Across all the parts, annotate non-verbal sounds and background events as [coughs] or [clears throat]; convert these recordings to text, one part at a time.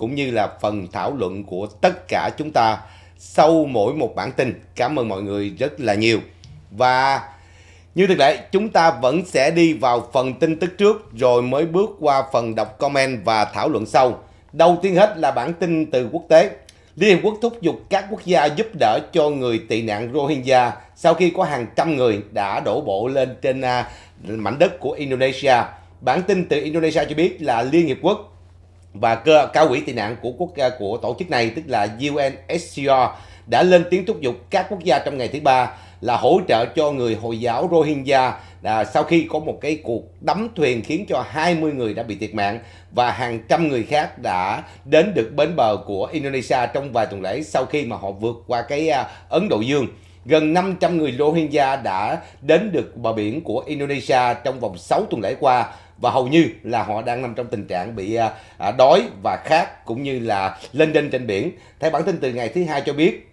cũng như là phần thảo luận của tất cả chúng ta sau mỗi một bản tin. Cảm ơn mọi người rất là nhiều. Và như thực lệ, chúng ta vẫn sẽ đi vào phần tin tức trước rồi mới bước qua phần đọc comment và thảo luận sau. Đầu tiên hết là bản tin từ quốc tế. Liên hợp Quốc thúc giục các quốc gia giúp đỡ cho người tị nạn Rohingya sau khi có hàng trăm người đã đổ bộ lên trên à, mảnh đất của Indonesia. Bản tin từ Indonesia cho biết là Liên Hiệp Quốc và cơ cao quỹ tị nạn của quốc gia của tổ chức này tức là UNHCR đã lên tiếng thúc giục các quốc gia trong ngày thứ ba là hỗ trợ cho người Hồi giáo Rohingya à, sau khi có một cái cuộc đắm thuyền khiến cho 20 người đã bị thiệt mạng và hàng trăm người khác đã đến được bến bờ của Indonesia trong vài tuần lễ sau khi mà họ vượt qua cái à, Ấn Độ Dương. Gần 500 người Rohingya đã đến được bờ biển của Indonesia trong vòng 6 tuần lễ qua và hầu như là họ đang nằm trong tình trạng bị à, à, đói và khát cũng như là lên đênh trên biển. Theo bản tin từ ngày thứ hai cho biết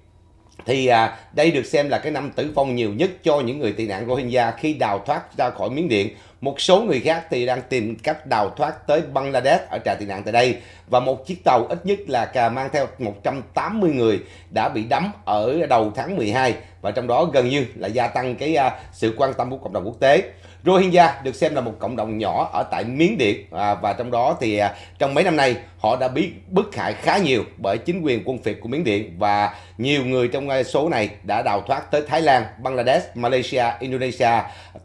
thì à, đây được xem là cái năm tử vong nhiều nhất cho những người tị nạn Rohingya khi đào thoát ra khỏi miếng Điện. Một số người khác thì đang tìm cách đào thoát tới Bangladesh ở trại tị nạn tại đây và một chiếc tàu ít nhất là cà mang theo 180 người đã bị đắm ở đầu tháng 12 và trong đó gần như là gia tăng cái sự quan tâm của cộng đồng quốc tế. Rohingya được xem là một cộng đồng nhỏ ở tại Miến Điện à, và trong đó thì à, trong mấy năm nay họ đã bị bức hại khá nhiều bởi chính quyền quân phiệt của Miến Điện và nhiều người trong à, số này đã đào thoát tới Thái Lan, Bangladesh, Malaysia, Indonesia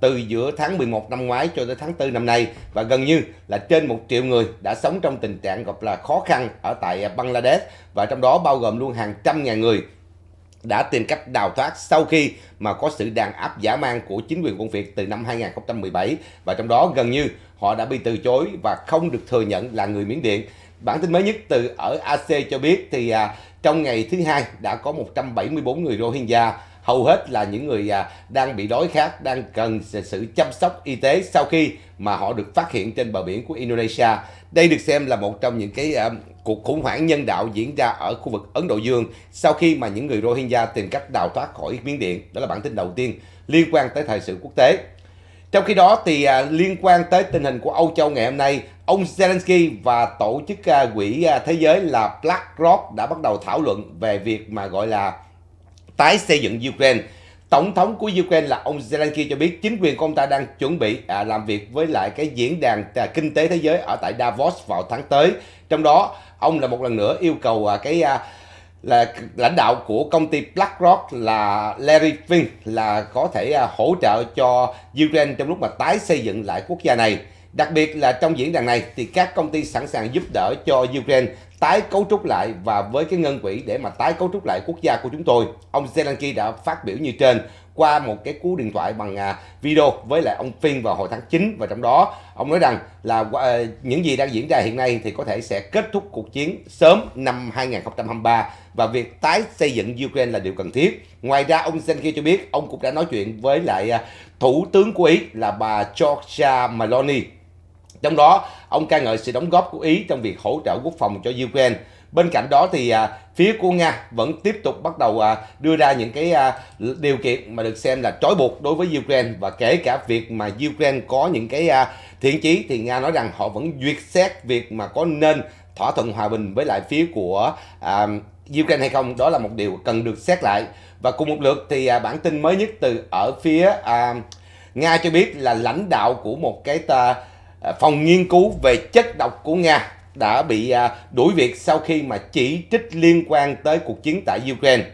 từ giữa tháng 11 năm ngoái cho tới tháng 4 năm nay và gần như là trên một triệu người đã sống trong tình trạng gặp là khó khăn ở tại à, Bangladesh và trong đó bao gồm luôn hàng trăm ngàn người đã tìm cách đào thoát sau khi mà có sự đàn áp giả mang của chính quyền quân Việt từ năm 2017 và trong đó gần như họ đã bị từ chối và không được thừa nhận là người Miến Điện. Bản tin mới nhất từ ở AC cho biết thì à, trong ngày thứ hai đã có 174 người Rohingya hầu hết là những người à, đang bị đói khát, đang cần sự chăm sóc y tế sau khi mà họ được phát hiện trên bờ biển của Indonesia. Đây được xem là một trong những cái à, cuộc khủng hoảng nhân đạo diễn ra ở khu vực Ấn Độ Dương sau khi mà những người Rohingya tìm cách đào thoát khỏi Miến Điện. Đó là bản tin đầu tiên liên quan tới thời sự quốc tế. Trong khi đó thì à, liên quan tới tình hình của Âu Châu ngày hôm nay, ông Zelensky và tổ chức à, quỹ à, thế giới là BlackRock đã bắt đầu thảo luận về việc mà gọi là tái xây dựng Ukraine. Tổng thống của Ukraine là ông Zelensky cho biết chính quyền của ông ta đang chuẩn bị à, làm việc với lại cái diễn đàn à, kinh tế thế giới ở tại Davos vào tháng tới. Trong đó ông là một lần nữa yêu cầu à, cái à, là lãnh đạo của công ty BlackRock là Larry Fink là có thể à, hỗ trợ cho Ukraine trong lúc mà tái xây dựng lại quốc gia này. Đặc biệt là trong diễn đàn này thì các công ty sẵn sàng giúp đỡ cho Ukraine tái cấu trúc lại và với cái ngân quỹ để mà tái cấu trúc lại quốc gia của chúng tôi. Ông Zelensky đã phát biểu như trên qua một cái cú điện thoại bằng à, video với lại ông Phiên vào hồi tháng 9 và trong đó ông nói rằng là à, những gì đang diễn ra hiện nay thì có thể sẽ kết thúc cuộc chiến sớm năm 2023 và việc tái xây dựng Ukraine là điều cần thiết. Ngoài ra ông Zelensky cho biết ông cũng đã nói chuyện với lại à, thủ tướng của Ý là bà Georgia Meloni. Trong đó, ông ca ngợi sự đóng góp của Ý trong việc hỗ trợ quốc phòng cho Ukraine. Bên cạnh đó thì phía của Nga vẫn tiếp tục bắt đầu à, đưa ra những cái à, điều kiện mà được xem là trói buộc đối với Ukraine và kể cả việc mà Ukraine có những cái à, thiện chí thì Nga nói rằng họ vẫn duyệt xét việc mà có nên thỏa thuận hòa bình với lại phía của Ukraine hay không đó là một điều cần được xét lại và cùng một lượt thì bản tin mới nhất từ ở phía Nga cho biết là lãnh đạo của một cái ta, phòng nghiên cứu về chất độc của Nga đã bị à, đuổi việc sau khi mà chỉ trích liên quan tới cuộc chiến tại Ukraine.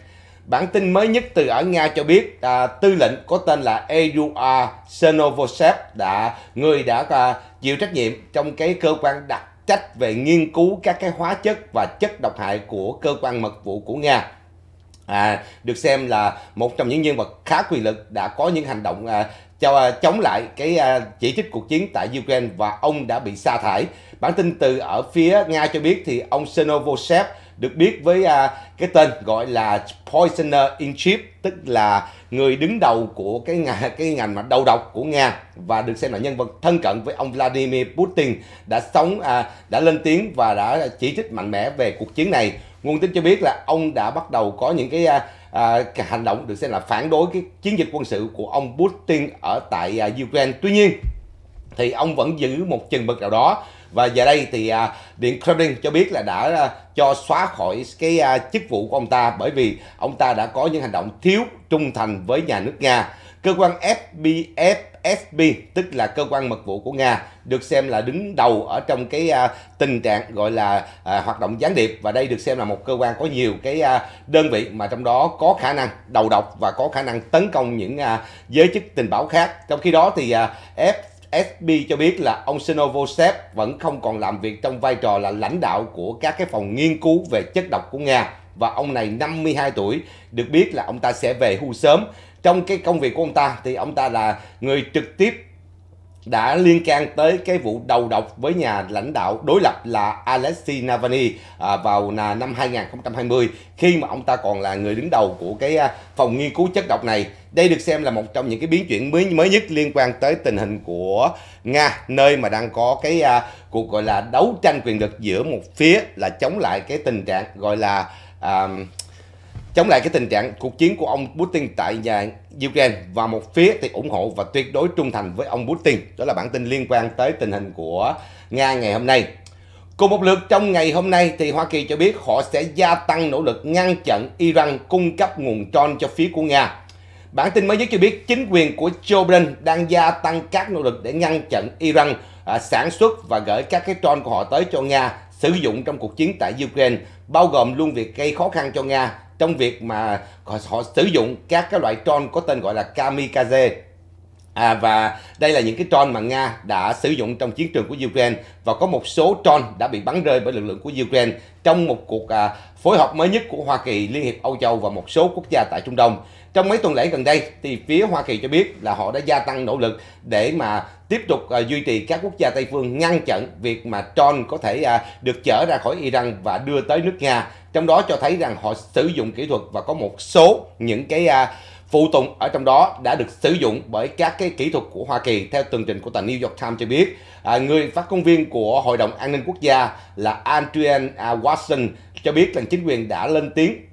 Bản tin mới nhất từ ở Nga cho biết à, tư lệnh có tên là Eduard Senovosev đã người đã à, chịu trách nhiệm trong cái cơ quan đặc trách về nghiên cứu các cái hóa chất và chất độc hại của cơ quan mật vụ của Nga. À, được xem là một trong những nhân vật khá quyền lực đã có những hành động à, cho à, chống lại cái à, chỉ trích cuộc chiến tại Ukraine và ông đã bị sa thải. Bản tin từ ở phía Nga cho biết thì ông Senovosev được biết với à, cái tên gọi là Poisoner in Chief tức là người đứng đầu của cái ngành cái ngành mà đầu độc của Nga và được xem là nhân vật thân cận với ông Vladimir Putin đã sống à, đã lên tiếng và đã chỉ trích mạnh mẽ về cuộc chiến này. Nguồn tin cho biết là ông đã bắt đầu có những cái à, à, hành động được xem là phản đối cái chiến dịch quân sự của ông Putin ở tại à, Ukraine. Tuy nhiên thì ông vẫn giữ một chừng mực nào đó và giờ đây thì à, Điện Kremlin cho biết là đã à, cho xóa khỏi cái à, chức vụ của ông ta bởi vì ông ta đã có những hành động thiếu trung thành với nhà nước Nga. Cơ quan FBF tức là cơ quan mật vụ của Nga được xem là đứng đầu ở trong cái à, tình trạng gọi là à, hoạt động gián điệp và đây được xem là một cơ quan có nhiều cái à, đơn vị mà trong đó có khả năng đầu độc và có khả năng tấn công những à, giới chức tình báo khác. Trong khi đó thì à, F SB cho biết là ông Sinovosev vẫn không còn làm việc trong vai trò là lãnh đạo của các cái phòng nghiên cứu về chất độc của Nga và ông này 52 tuổi được biết là ông ta sẽ về hưu sớm. Trong cái công việc của ông ta thì ông ta là người trực tiếp đã liên can tới cái vụ đầu độc với nhà lãnh đạo đối lập là Alexei Navalny à, vào năm 2020 khi mà ông ta còn là người đứng đầu của cái à, phòng nghiên cứu chất độc này đây được xem là một trong những cái biến chuyển mới mới nhất liên quan tới tình hình của Nga, nơi mà đang có cái à, cuộc gọi là đấu tranh quyền lực giữa một phía là chống lại cái tình trạng gọi là à, chống lại cái tình trạng cuộc chiến của ông Putin tại nhà Ukraine và một phía thì ủng hộ và tuyệt đối trung thành với ông Putin. Đó là bản tin liên quan tới tình hình của Nga ngày hôm nay. Cùng một lượt trong ngày hôm nay thì Hoa Kỳ cho biết họ sẽ gia tăng nỗ lực ngăn chặn Iran cung cấp nguồn tron cho phía của Nga. Bản tin mới nhất cho biết chính quyền của Joe Biden đang gia tăng các nỗ lực để ngăn chặn Iran à, sản xuất và gửi các cái drone của họ tới cho Nga sử dụng trong cuộc chiến tại Ukraine, bao gồm luôn việc gây khó khăn cho Nga trong việc mà họ, họ sử dụng các cái loại drone có tên gọi là kamikaze À, và đây là những cái drone mà Nga đã sử dụng trong chiến trường của Ukraine và có một số drone đã bị bắn rơi bởi lực lượng của Ukraine trong một cuộc à, phối hợp mới nhất của Hoa Kỳ, Liên hiệp Âu Châu và một số quốc gia tại Trung Đông. Trong mấy tuần lễ gần đây thì phía Hoa Kỳ cho biết là họ đã gia tăng nỗ lực để mà tiếp tục uh, duy trì các quốc gia Tây phương ngăn chặn việc mà Tron có thể uh, được chở ra khỏi Iran và đưa tới nước Nga. Trong đó cho thấy rằng họ sử dụng kỹ thuật và có một số những cái uh, phụ tùng ở trong đó đã được sử dụng bởi các cái kỹ thuật của Hoa Kỳ theo tường trình của tờ New York Times cho biết à, người phát ngôn viên của Hội đồng An ninh Quốc gia là Adrian Watson cho biết rằng chính quyền đã lên tiếng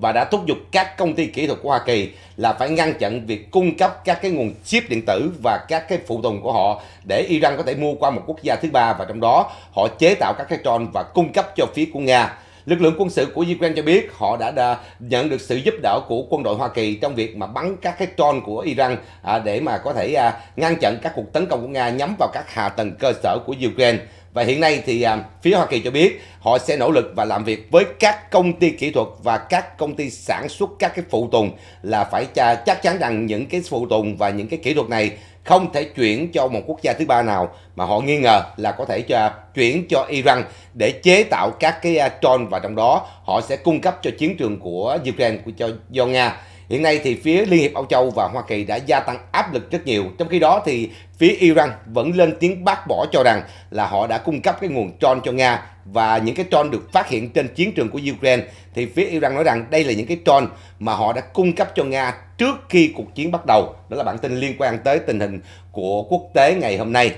và đã thúc giục các công ty kỹ thuật của Hoa Kỳ là phải ngăn chặn việc cung cấp các cái nguồn chip điện tử và các cái phụ tùng của họ để Iran có thể mua qua một quốc gia thứ ba và trong đó họ chế tạo các cái tròn và cung cấp cho phía của Nga. Lực lượng quân sự của Ukraine cho biết họ đã, đã nhận được sự giúp đỡ của quân đội Hoa Kỳ trong việc mà bắn các cái tròn của Iran à, để mà có thể à, ngăn chặn các cuộc tấn công của Nga nhắm vào các hạ tầng cơ sở của Ukraine và hiện nay thì à, phía Hoa Kỳ cho biết họ sẽ nỗ lực và làm việc với các công ty kỹ thuật và các công ty sản xuất các cái phụ tùng là phải chắc chắn rằng những cái phụ tùng và những cái kỹ thuật này không thể chuyển cho một quốc gia thứ ba nào mà họ nghi ngờ là có thể cho chuyển cho Iran để chế tạo các cái tron à, và trong đó họ sẽ cung cấp cho chiến trường của Ukraine của cho do Nga Hiện nay thì phía Liên hiệp Âu Châu và Hoa Kỳ đã gia tăng áp lực rất nhiều. Trong khi đó thì phía Iran vẫn lên tiếng bác bỏ cho rằng là họ đã cung cấp cái nguồn tròn cho Nga và những cái tròn được phát hiện trên chiến trường của Ukraine thì phía Iran nói rằng đây là những cái tròn mà họ đã cung cấp cho Nga trước khi cuộc chiến bắt đầu. Đó là bản tin liên quan tới tình hình của quốc tế ngày hôm nay.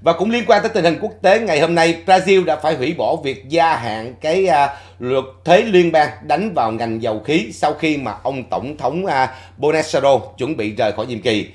Và cũng liên quan tới tình hình quốc tế ngày hôm nay, Brazil đã phải hủy bỏ việc gia hạn cái à, luật thuế liên bang đánh vào ngành dầu khí sau khi mà ông Tổng thống à, Bolsonaro chuẩn bị rời khỏi nhiệm kỳ.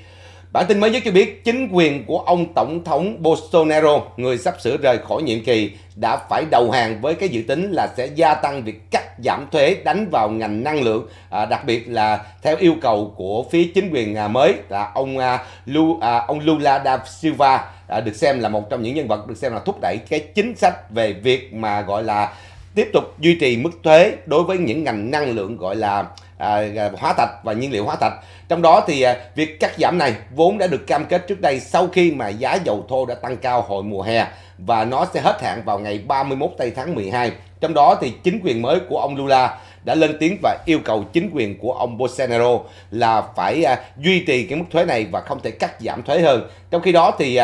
Bản tin mới nhất cho biết chính quyền của ông Tổng thống Bolsonaro, người sắp sửa rời khỏi nhiệm kỳ, đã phải đầu hàng với cái dự tính là sẽ gia tăng việc cắt giảm thuế đánh vào ngành năng lượng, à, đặc biệt là theo yêu cầu của phía chính quyền à, mới là ông à, Lu, à, ông Lula da Silva được xem là một trong những nhân vật được xem là thúc đẩy cái chính sách về việc mà gọi là tiếp tục duy trì mức thuế đối với những ngành năng lượng gọi là À, à, hóa thạch và nhiên liệu hóa thạch. Trong đó thì à, việc cắt giảm này vốn đã được cam kết trước đây sau khi mà giá dầu thô đã tăng cao hồi mùa hè và nó sẽ hết hạn vào ngày 31 tây tháng 12. Trong đó thì chính quyền mới của ông Lula đã lên tiếng và yêu cầu chính quyền của ông Bolsonaro là phải duy trì cái mức thuế này và không thể cắt giảm thuế hơn. Trong khi đó thì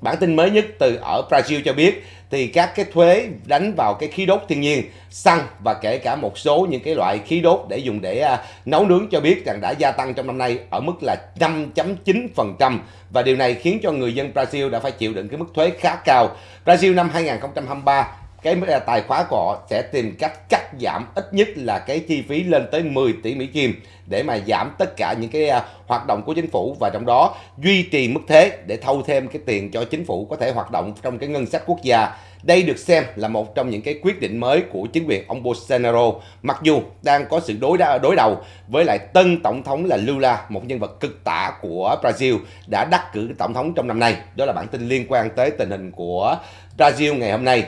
Bản tin mới nhất từ ở Brazil cho biết thì các cái thuế đánh vào cái khí đốt thiên nhiên, xăng và kể cả một số những cái loại khí đốt để dùng để à, nấu nướng cho biết rằng đã gia tăng trong năm nay ở mức là 5.9% và điều này khiến cho người dân Brazil đã phải chịu đựng cái mức thuế khá cao. Brazil năm 2023 cái ờ, tài khoá của họ sẽ tìm cách cắt giảm ít nhất là cái chi phí lên tới 10 tỷ Mỹ Kim để mà giảm tất cả những cái ờ, hoạt động của chính phủ và trong đó duy trì mức thế để thâu thêm cái tiền cho chính phủ có thể hoạt động trong cái ngân sách quốc gia. Đây được xem là một trong những cái quyết định mới của chính quyền ông Bolsonaro, mặc dù đang có sự đối đối đầu với lại tân tổng thống là Lula, một nhân vật cực tả của Brazil đã đắc cử tổng thống trong năm nay. Đó là bản tin liên quan tới tình hình của Brazil ngày hôm nay.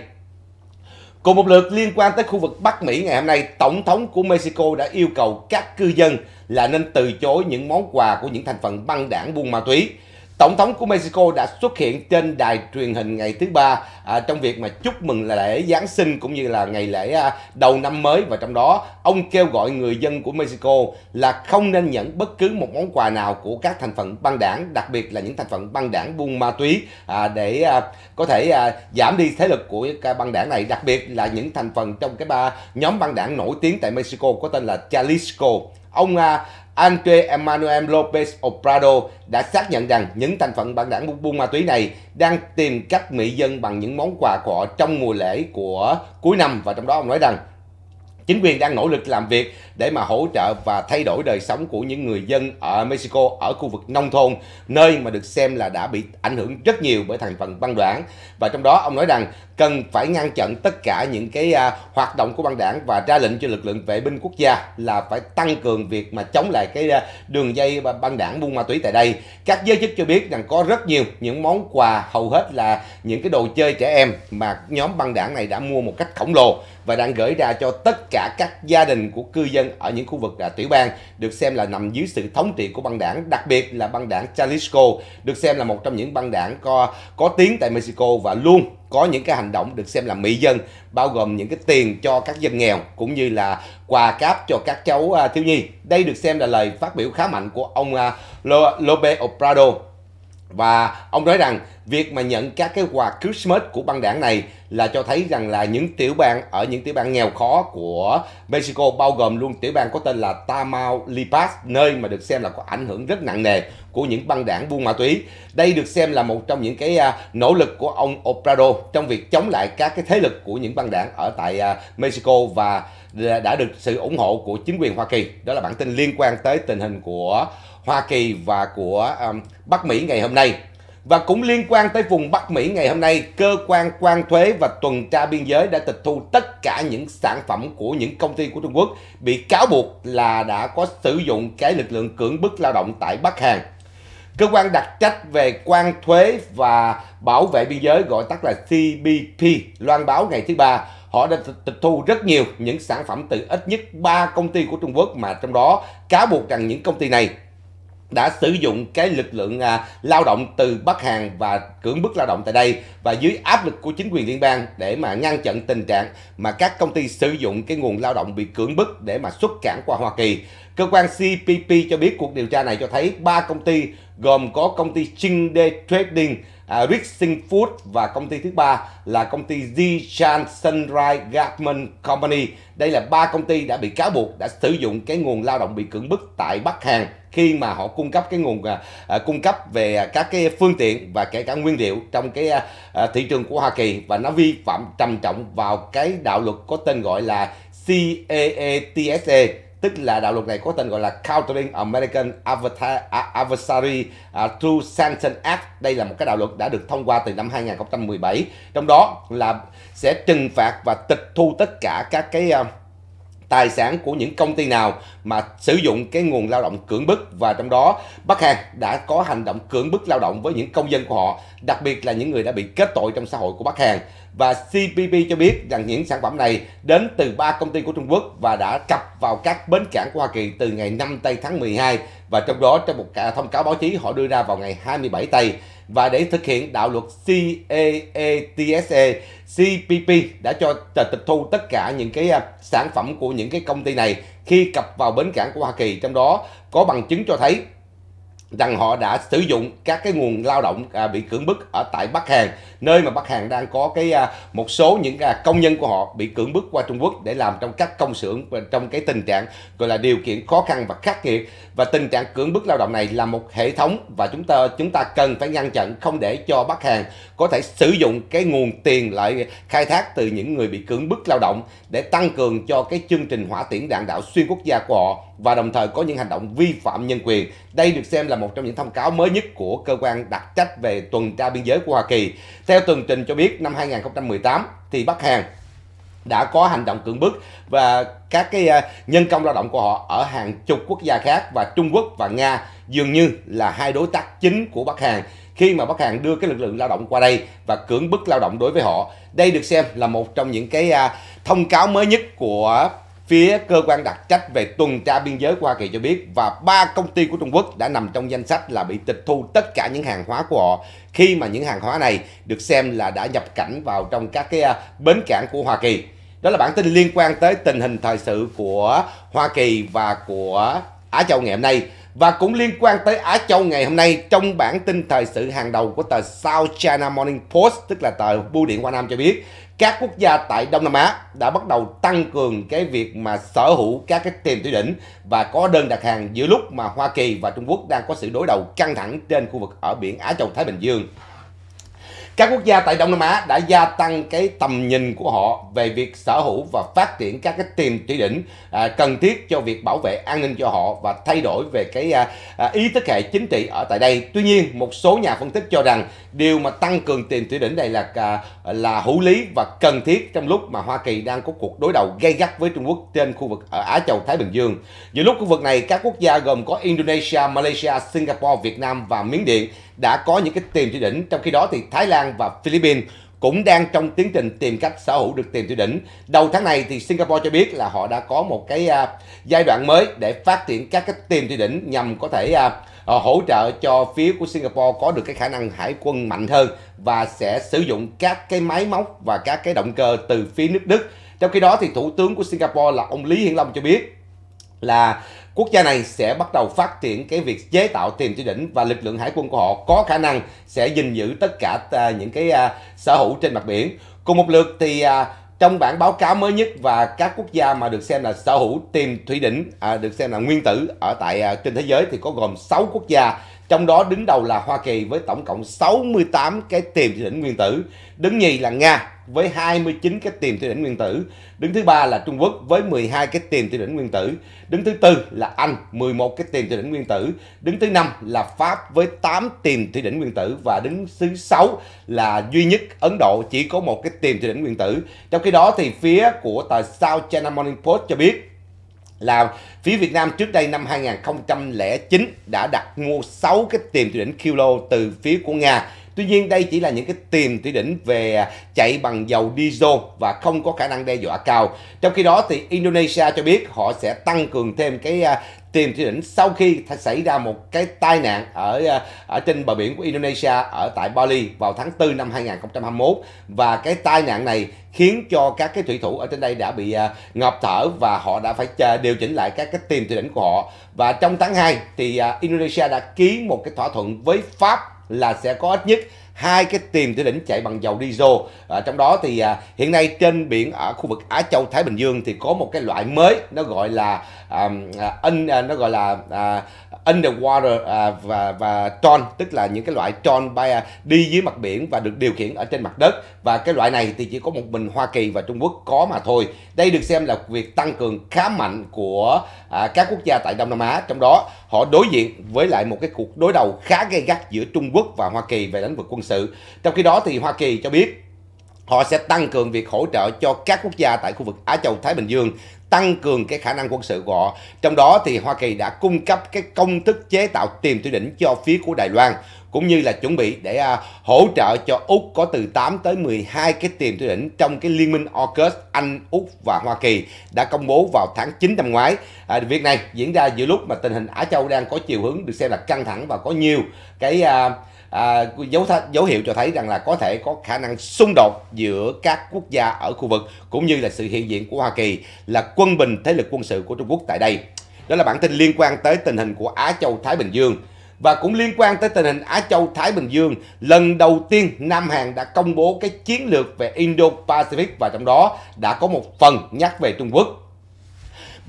Cùng một lượt liên quan tới khu vực Bắc Mỹ ngày hôm nay, Tổng thống của Mexico đã yêu cầu các cư dân là nên từ chối những món quà của những thành phần băng đảng buôn ma túy. Tổng thống của Mexico đã xuất hiện trên đài truyền hình ngày thứ ba à, trong việc mà chúc mừng lễ Giáng sinh cũng như là ngày lễ à, đầu năm mới và trong đó ông kêu gọi người dân của Mexico là không nên nhận bất cứ một món quà nào của các thành phần băng đảng, đặc biệt là những thành phần băng đảng buôn ma túy à, để à, có thể à, giảm đi thế lực của cái băng đảng này, đặc biệt là những thành phần trong cái ba nhóm băng đảng nổi tiếng tại Mexico có tên là Jalisco ông à, Andre Emmanuel Lopez Obrado đã xác nhận rằng những thành phần bản đảng buôn ma túy này đang tìm cách mỹ dân bằng những món quà của họ trong mùa lễ của cuối năm và trong đó ông nói rằng chính quyền đang nỗ lực làm việc để mà hỗ trợ và thay đổi đời sống của những người dân ở Mexico ở khu vực nông thôn nơi mà được xem là đã bị ảnh hưởng rất nhiều bởi thành phần băng đảng và trong đó ông nói rằng cần phải ngăn chặn tất cả những cái à, hoạt động của băng đảng và ra lệnh cho lực lượng vệ binh quốc gia là phải tăng cường việc mà chống lại cái à, đường dây băng đảng buôn ma túy tại đây các giới chức cho biết rằng có rất nhiều những món quà hầu hết là những cái đồ chơi trẻ em mà nhóm băng đảng này đã mua một cách khổng lồ và đang gửi ra cho tất cả các gia đình của cư dân ở những khu vực là tiểu bang được xem là nằm dưới sự thống trị của băng đảng, đặc biệt là băng đảng Jalisco được xem là một trong những băng đảng có có tiếng tại Mexico và luôn có những cái hành động được xem là mỹ dân bao gồm những cái tiền cho các dân nghèo cũng như là quà cáp cho các cháu à, thiếu nhi. Đây được xem là lời phát biểu khá mạnh của ông à, López Obrador và ông nói rằng việc mà nhận các cái quà Christmas của băng đảng này là cho thấy rằng là những tiểu bang ở những tiểu bang nghèo khó của Mexico bao gồm luôn tiểu bang có tên là Tamaulipas nơi mà được xem là có ảnh hưởng rất nặng nề của những băng đảng buôn ma túy. Đây được xem là một trong những cái à, nỗ lực của ông Obrador trong việc chống lại các cái thế lực của những băng đảng ở tại à, Mexico và đã được sự ủng hộ của chính quyền Hoa Kỳ. Đó là bản tin liên quan tới tình hình của Hoa Kỳ và của um, Bắc Mỹ ngày hôm nay. Và cũng liên quan tới vùng Bắc Mỹ ngày hôm nay, cơ quan quan thuế và tuần tra biên giới đã tịch thu tất cả những sản phẩm của những công ty của Trung Quốc bị cáo buộc là đã có sử dụng cái lực lượng cưỡng bức lao động tại Bắc Hàn. Cơ quan đặc trách về quan thuế và bảo vệ biên giới gọi tắt là CBP loan báo ngày thứ ba họ đã tịch thu rất nhiều những sản phẩm từ ít nhất 3 công ty của Trung Quốc mà trong đó cáo buộc rằng những công ty này đã sử dụng cái lực lượng à, lao động từ Bắc Hàn và cưỡng bức lao động tại đây và dưới áp lực của chính quyền liên bang để mà ngăn chặn tình trạng mà các công ty sử dụng cái nguồn lao động bị cưỡng bức để mà xuất cảng qua Hoa Kỳ. Cơ quan CPP cho biết cuộc điều tra này cho thấy ba công ty gồm có công ty Chingde Trading, uh, Rixing Food và công ty thứ ba là công ty Zishan Sunrise Garment Company. Đây là ba công ty đã bị cáo buộc đã sử dụng cái nguồn lao động bị cưỡng bức tại Bắc Hàn khi mà họ cung cấp cái nguồn à, à, cung cấp về các cái phương tiện và kể cả nguyên liệu trong cái à, à, thị trường của Hoa Kỳ và nó vi phạm trầm trọng vào cái đạo luật có tên gọi là CAATSA e e e, tức là đạo luật này có tên gọi là Countering American à, Adversary Through Sanction Act. Đây là một cái đạo luật đã được thông qua từ năm 2017. Trong đó là sẽ trừng phạt và tịch thu tất cả các cái uh, tài sản của những công ty nào mà sử dụng cái nguồn lao động cưỡng bức và trong đó Bắc Hàn đã có hành động cưỡng bức lao động với những công dân của họ, đặc biệt là những người đã bị kết tội trong xã hội của Bắc Hàn. Và CPP cho biết rằng những sản phẩm này đến từ ba công ty của Trung Quốc và đã cập vào các bến cảng của Hoa Kỳ từ ngày 5 tây tháng 12 và trong đó trong một thông cáo báo chí họ đưa ra vào ngày 27 tây và để thực hiện đạo luật CAATSA e, CPP đã cho tịch thu tất cả những cái à, sản phẩm của những cái công ty này khi cập vào bến cảng của Hoa Kỳ trong đó có bằng chứng cho thấy rằng họ đã sử dụng các cái nguồn lao động à, bị cưỡng bức ở tại Bắc Hàn nơi mà Bắc Hàn đang có cái à, một số những à, công nhân của họ bị cưỡng bức qua Trung Quốc để làm trong các công xưởng trong cái tình trạng gọi là điều kiện khó khăn và khắc nghiệt và tình trạng cưỡng bức lao động này là một hệ thống và chúng ta chúng ta cần phải ngăn chặn không để cho Bắc Hàn có thể sử dụng cái nguồn tiền lại khai thác từ những người bị cưỡng bức lao động để tăng cường cho cái chương trình hỏa tiễn đạn đạo xuyên quốc gia của họ và đồng thời có những hành động vi phạm nhân quyền. Đây được xem là một trong những thông cáo mới nhất của cơ quan đặc trách về tuần tra biên giới của Hoa Kỳ. Theo tường trình cho biết năm 2018 thì Bắc Hàn đã có hành động cưỡng bức và các cái ờ, nhân công lao động của họ ở hàng chục quốc gia khác và Trung Quốc và Nga dường như là hai đối tác chính của Bắc Hàn khi mà Bắc Hàn đưa cái lực lượng lao động qua đây và cưỡng bức lao động đối với họ. Đây được xem là một trong những cái ờ, thông cáo mới nhất của Phía cơ quan đặc trách về tuần tra biên giới của Hoa Kỳ cho biết và ba công ty của Trung Quốc đã nằm trong danh sách là bị tịch thu tất cả những hàng hóa của họ khi mà những hàng hóa này được xem là đã nhập cảnh vào trong các cái à, bến cảng của Hoa Kỳ. Đó là bản tin liên quan tới tình hình thời sự của Hoa Kỳ và của Á Châu ngày hôm nay. Và cũng liên quan tới Á Châu ngày hôm nay trong bản tin thời sự hàng đầu của tờ South China Morning Post tức là tờ Bưu điện Hoa Nam cho biết các quốc gia tại Đông Nam Á đã bắt đầu tăng cường cái việc mà sở hữu các cái tiền tuyến đỉnh và có đơn đặt hàng giữa lúc mà Hoa Kỳ và Trung Quốc đang có sự đối đầu căng thẳng trên khu vực ở biển Á Châu Thái Bình Dương các quốc gia tại Đông Nam Á đã gia tăng cái tầm nhìn của họ về việc sở hữu và phát triển các cái tiềm chỉ đỉnh à, cần thiết cho việc bảo vệ an ninh cho họ và thay đổi về cái à, à ý thức hệ chính trị ở tại đây. Tuy nhiên, một số nhà phân tích cho rằng điều mà tăng cường tiềm chỉ đỉnh này là à, là hữu lý và cần thiết trong lúc mà Hoa Kỳ đang có cuộc đối đầu gay gắt với Trung Quốc trên khu vực ở Á Châu Thái Bình Dương. Giữa lúc khu vực này, các quốc gia gồm có Indonesia, Malaysia, Singapore, Việt Nam và Miến Điện đã có những cái tiềm chỉ đỉnh, trong khi đó thì Thái Lan và Philippines cũng đang trong tiến trình tìm cách sở hữu được tiền tỷ đỉnh. Đầu tháng này thì Singapore cho biết là họ đã có một cái uh, giai đoạn mới để phát triển các cái tiền tỷ đỉnh nhằm có thể uh, hỗ trợ cho phía của Singapore có được cái khả năng hải quân mạnh hơn và sẽ sử dụng các cái máy móc và các cái động cơ từ phía nước Đức. Trong khi đó thì Thủ tướng của Singapore là ông Lý Hiển Long cho biết là quốc gia này sẽ bắt đầu phát triển cái việc chế tạo tiền chỉ đỉnh và lực lượng hải quân của họ có khả năng sẽ gìn giữ tất cả à, những cái à, sở hữu trên mặt biển. Cùng một lượt thì à, trong bản báo cáo mới nhất và các quốc gia mà được xem là sở hữu tiền thủy đỉnh à, được xem là nguyên tử ở tại à, trên thế giới thì có gồm 6 quốc gia trong đó đứng đầu là Hoa Kỳ với tổng cộng 68 cái tiền thủy đỉnh nguyên tử đứng nhì là Nga với 29 cái tìm tiêu đỉnh nguyên tử. Đứng thứ ba là Trung Quốc với 12 cái tìm tiêu đỉnh nguyên tử. Đứng thứ tư là Anh 11 cái tìm tiêu đỉnh nguyên tử. Đứng thứ năm là Pháp với 8 tìm tiêu đỉnh nguyên tử và đứng thứ sáu là duy nhất Ấn Độ chỉ có một cái tìm tiêu đỉnh nguyên tử. Trong khi đó thì phía của tờ South China Morning Post cho biết là phía Việt Nam trước đây năm 2009 đã đặt mua 6 cái tìm tiêu đỉnh kilo từ phía của Nga Tuy nhiên đây chỉ là những cái tiềm tỷ đỉnh về à, chạy bằng dầu diesel và không có khả năng đe dọa cao. Trong khi đó thì Indonesia cho biết họ sẽ tăng cường thêm cái à, tiềm trên đỉnh sau khi xảy ra một cái tai nạn ở à, ở trên bờ biển của Indonesia ở tại Bali vào tháng 4 năm 2021 và cái tai nạn này khiến cho các cái thủy thủ ở trên đây đã bị ngập thở và họ đã phải điều chỉnh lại các cái tiềm trên đỉnh của họ và trong tháng 2 thì Indonesia đã ký một cái thỏa thuận với Pháp là sẽ có ít nhất hai cái tiềm thủy đỉnh chạy bằng dầu diesel à, trong đó thì à, hiện nay trên biển ở khu vực Á Châu Thái Bình Dương thì có một cái loại mới nó gọi là à, à in à, nó gọi là à, underwater à, và và tron tức là những cái loại tron bay à, đi dưới mặt biển và được điều khiển ở trên mặt đất và cái loại này thì chỉ có một mình Hoa Kỳ và Trung Quốc có mà thôi đây được xem là việc tăng cường khá mạnh của à, các quốc gia tại Đông Nam Á trong đó họ đối diện với lại một cái cuộc đối đầu khá gay gắt giữa Trung Quốc và Hoa Kỳ về lĩnh vực quân sự. Trong khi đó thì Hoa Kỳ cho biết họ sẽ tăng cường việc hỗ trợ cho các quốc gia tại khu vực Á Châu Thái Bình Dương tăng cường cái khả năng quân sự của họ. Trong đó thì Hoa Kỳ đã cung cấp cái công thức chế tạo tiềm tiêu đỉnh cho phía của Đài Loan cũng như là chuẩn bị để à, hỗ trợ cho Úc có từ 8 tới 12 cái tiềm tiêu đỉnh trong cái liên minh AUKUS Anh, Úc và Hoa Kỳ đã công bố vào tháng 9 năm ngoái. À, việc này diễn ra giữa lúc mà tình hình Á Châu đang có chiều hướng được xem là căng thẳng và có nhiều cái à, à, dấu th- dấu hiệu cho thấy rằng là có thể có khả năng xung đột giữa các quốc gia ở khu vực cũng như là sự hiện diện của Hoa Kỳ là quân bình thế lực quân sự của Trung Quốc tại đây. Đó là bản tin liên quan tới tình hình của Á Châu Thái Bình Dương và cũng liên quan tới tình hình Á Châu Thái Bình Dương, lần đầu tiên Nam Hàn đã công bố cái chiến lược về Indo-Pacific và trong đó đã có một phần nhắc về Trung Quốc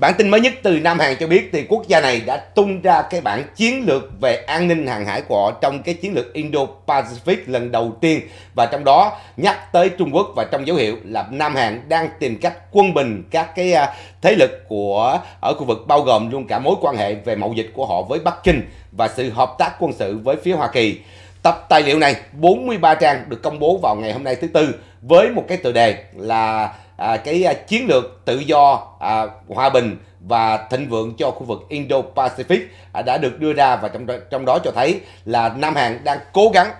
Bản tin mới nhất từ Nam Hàn cho biết thì quốc gia này đã tung ra cái bản chiến lược về an ninh hàng hải của họ trong cái chiến lược Indo-Pacific lần đầu tiên và trong đó nhắc tới Trung Quốc và trong dấu hiệu là Nam Hàn đang tìm cách quân bình các cái à, thế lực của ở khu vực bao gồm luôn cả mối quan hệ về mậu dịch của họ với Bắc Kinh và sự hợp tác quân sự với phía Hoa Kỳ. Tập tài liệu này 43 trang được công bố vào ngày hôm nay thứ tư với một cái tựa đề là à, cái à, chiến lược tự do à, hòa bình và thịnh vượng cho khu vực Indo-Pacific à, đã được đưa ra và trong đó, trong đó cho thấy là Nam Hàn đang cố gắng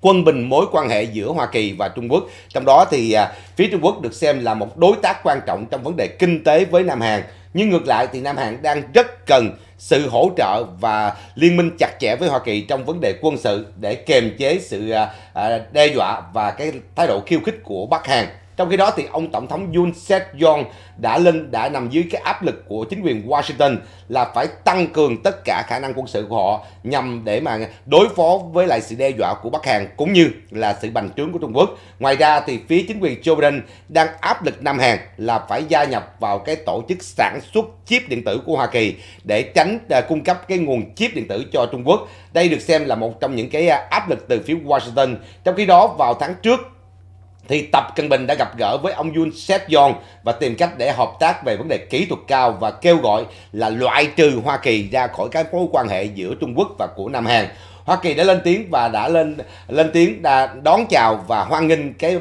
quân bình mối quan hệ giữa Hoa Kỳ và Trung Quốc. Trong đó thì à, phía Trung Quốc được xem là một đối tác quan trọng trong vấn đề kinh tế với Nam Hàn. Nhưng ngược lại thì Nam Hàn đang rất cần sự hỗ trợ và liên minh chặt chẽ với Hoa Kỳ trong vấn đề quân sự để kiềm chế sự à, à, đe dọa và cái thái độ khiêu khích của Bắc Hàn. Trong khi đó thì ông tổng thống Yoon Sek Yeol đã lên đã nằm dưới cái áp lực của chính quyền Washington là phải tăng cường tất cả khả năng quân sự của họ nhằm để mà đối phó với lại sự đe dọa của Bắc Hàn cũng như là sự bành trướng của Trung Quốc. Ngoài ra thì phía chính quyền Joe Biden đang áp lực Nam Hàn là phải gia nhập vào cái tổ chức sản xuất chip điện tử của Hoa Kỳ để tránh à, cung cấp cái nguồn chip điện tử cho Trung Quốc. Đây được xem là một trong những cái à, áp lực từ phía Washington. Trong khi đó vào tháng trước thì Tập Cận Bình đã gặp gỡ với ông Yoon Seth Yong và tìm cách để hợp tác về vấn đề kỹ thuật cao và kêu gọi là loại trừ Hoa Kỳ ra khỏi cái mối quan hệ giữa Trung Quốc và của Nam Hàn. Hoa Kỳ đã lên tiếng và đã lên lên tiếng đã đón chào và hoan nghênh cái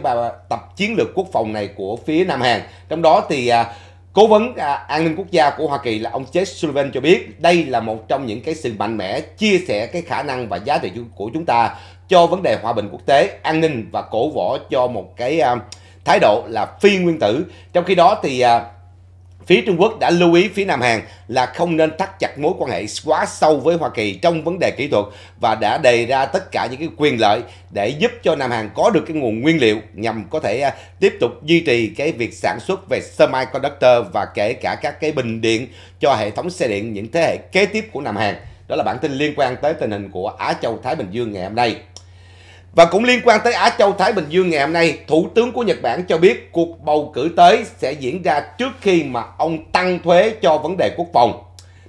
tập chiến lược quốc phòng này của phía Nam Hàn. Trong đó thì à, Cố vấn à, an ninh quốc gia của Hoa Kỳ là ông Jake Sullivan cho biết đây là một trong những cái sự mạnh mẽ chia sẻ cái khả năng và giá trị của chúng ta cho vấn đề hòa bình quốc tế, an ninh và cổ võ cho một cái uh, thái độ là phi nguyên tử. Trong khi đó thì uh, phía Trung Quốc đã lưu ý phía Nam Hàn là không nên thắt chặt mối quan hệ quá sâu với Hoa Kỳ trong vấn đề kỹ thuật và đã đề ra tất cả những cái quyền lợi để giúp cho Nam Hàn có được cái nguồn nguyên liệu nhằm có thể à, tiếp tục duy trì cái việc sản xuất về semiconductor và kể cả các cái bình điện cho hệ thống xe điện những thế hệ kế tiếp của Nam Hàn. Đó là bản tin liên quan tới tình hình của Á Châu Thái Bình Dương ngày hôm nay. Và cũng liên quan tới Á Châu Thái Bình Dương ngày hôm nay, Thủ tướng của Nhật Bản cho biết cuộc bầu cử tới sẽ diễn ra trước khi mà ông tăng thuế cho vấn đề quốc phòng.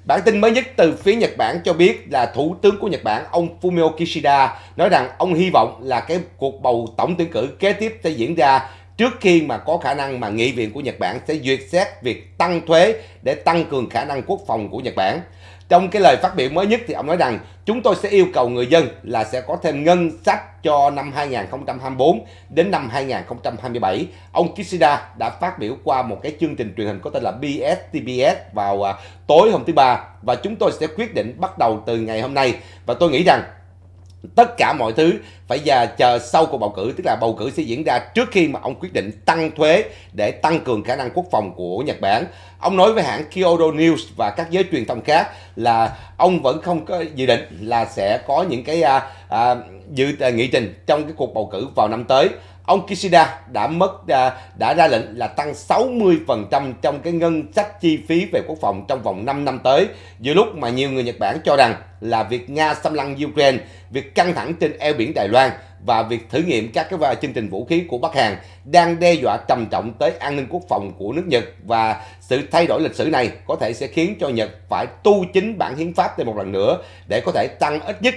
Bản tin mới nhất từ phía Nhật Bản cho biết là Thủ tướng của Nhật Bản ông Fumio Kishida nói rằng ông hy vọng là cái cuộc bầu tổng tuyển cử kế tiếp sẽ diễn ra trước khi mà có khả năng mà nghị viện của Nhật Bản sẽ duyệt xét việc tăng thuế để tăng cường khả năng quốc phòng của Nhật Bản. Trong cái lời phát biểu mới nhất thì ông nói rằng chúng tôi sẽ yêu cầu người dân là sẽ có thêm ngân sách cho năm 2024 đến năm 2027. Ông Kishida đã phát biểu qua một cái chương trình truyền hình có tên là BSTBS vào à, tối hôm thứ ba và chúng tôi sẽ quyết định bắt đầu từ ngày hôm nay và tôi nghĩ rằng tất cả mọi thứ phải giờ chờ sau cuộc bầu cử tức là bầu cử sẽ diễn ra trước khi mà ông quyết định tăng thuế để tăng cường khả năng quốc phòng của Nhật Bản. Ông nói với hãng Kyodo News và các giới truyền thông khác là ông vẫn không có dự định là sẽ có những cái à, à, dự à, nghị trình trong cái cuộc bầu cử vào năm tới ông Kishida đã mất à, đã ra lệnh là tăng 60% trong cái ngân sách chi phí về quốc phòng trong vòng 5 năm tới, giữa lúc mà nhiều người Nhật Bản cho rằng là việc Nga xâm lăng Ukraine, việc căng thẳng trên eo biển Đài Loan và việc thử nghiệm các cái chương trình vũ khí của Bắc Hàn đang đe dọa trầm trọng tới an ninh quốc phòng của nước Nhật và sự thay đổi lịch sử này có thể sẽ khiến cho Nhật phải tu chính bản hiến pháp thêm một lần nữa để có thể tăng ít nhất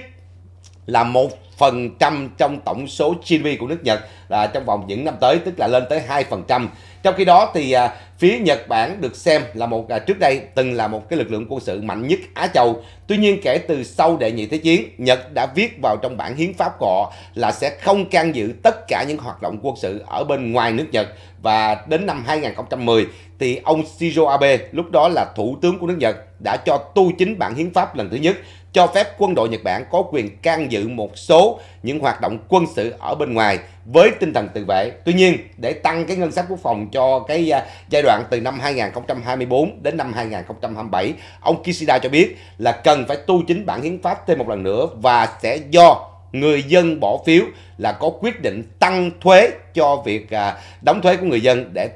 là một phần trăm trong tổng số GDP của nước Nhật là trong vòng những năm tới tức là lên tới 2 phần trăm trong khi đó thì à, phía Nhật Bản được xem là một à, trước đây từng là một cái lực lượng quân sự mạnh nhất Á Châu tuy nhiên kể từ sau đệ nhị thế chiến Nhật đã viết vào trong bản hiến pháp của họ là sẽ không can dự tất cả những hoạt động quân sự ở bên ngoài nước Nhật và đến năm 2010 thì ông Shinzo Abe lúc đó là thủ tướng của nước Nhật đã cho tu chính bản hiến pháp lần thứ nhất cho phép quân đội Nhật Bản có quyền can dự một số những hoạt động quân sự ở bên ngoài với tinh thần tự vệ. Tuy nhiên, để tăng cái ngân sách quốc phòng cho cái à, giai đoạn từ năm 2024 đến năm 2027, ông Kishida cho biết là cần phải tu chính bản hiến pháp thêm một lần nữa và sẽ do người dân bỏ phiếu là có quyết định tăng thuế cho việc à, đóng thuế của người dân để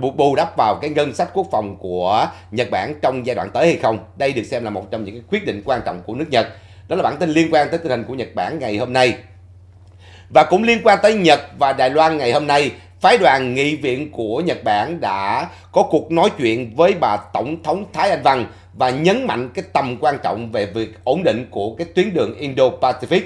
bù, bù đắp vào cái ngân sách quốc phòng của Nhật Bản trong giai đoạn tới hay không. Đây được xem là một trong những cái quyết định quan trọng của nước Nhật. Đó là bản tin liên quan tới tình hình của Nhật Bản ngày hôm nay. Và cũng liên quan tới Nhật và Đài Loan ngày hôm nay, phái đoàn nghị viện của Nhật Bản đã có cuộc nói chuyện với bà Tổng thống Thái Anh Văn và nhấn mạnh cái tầm quan trọng về việc ổn định của cái tuyến đường Indo-Pacific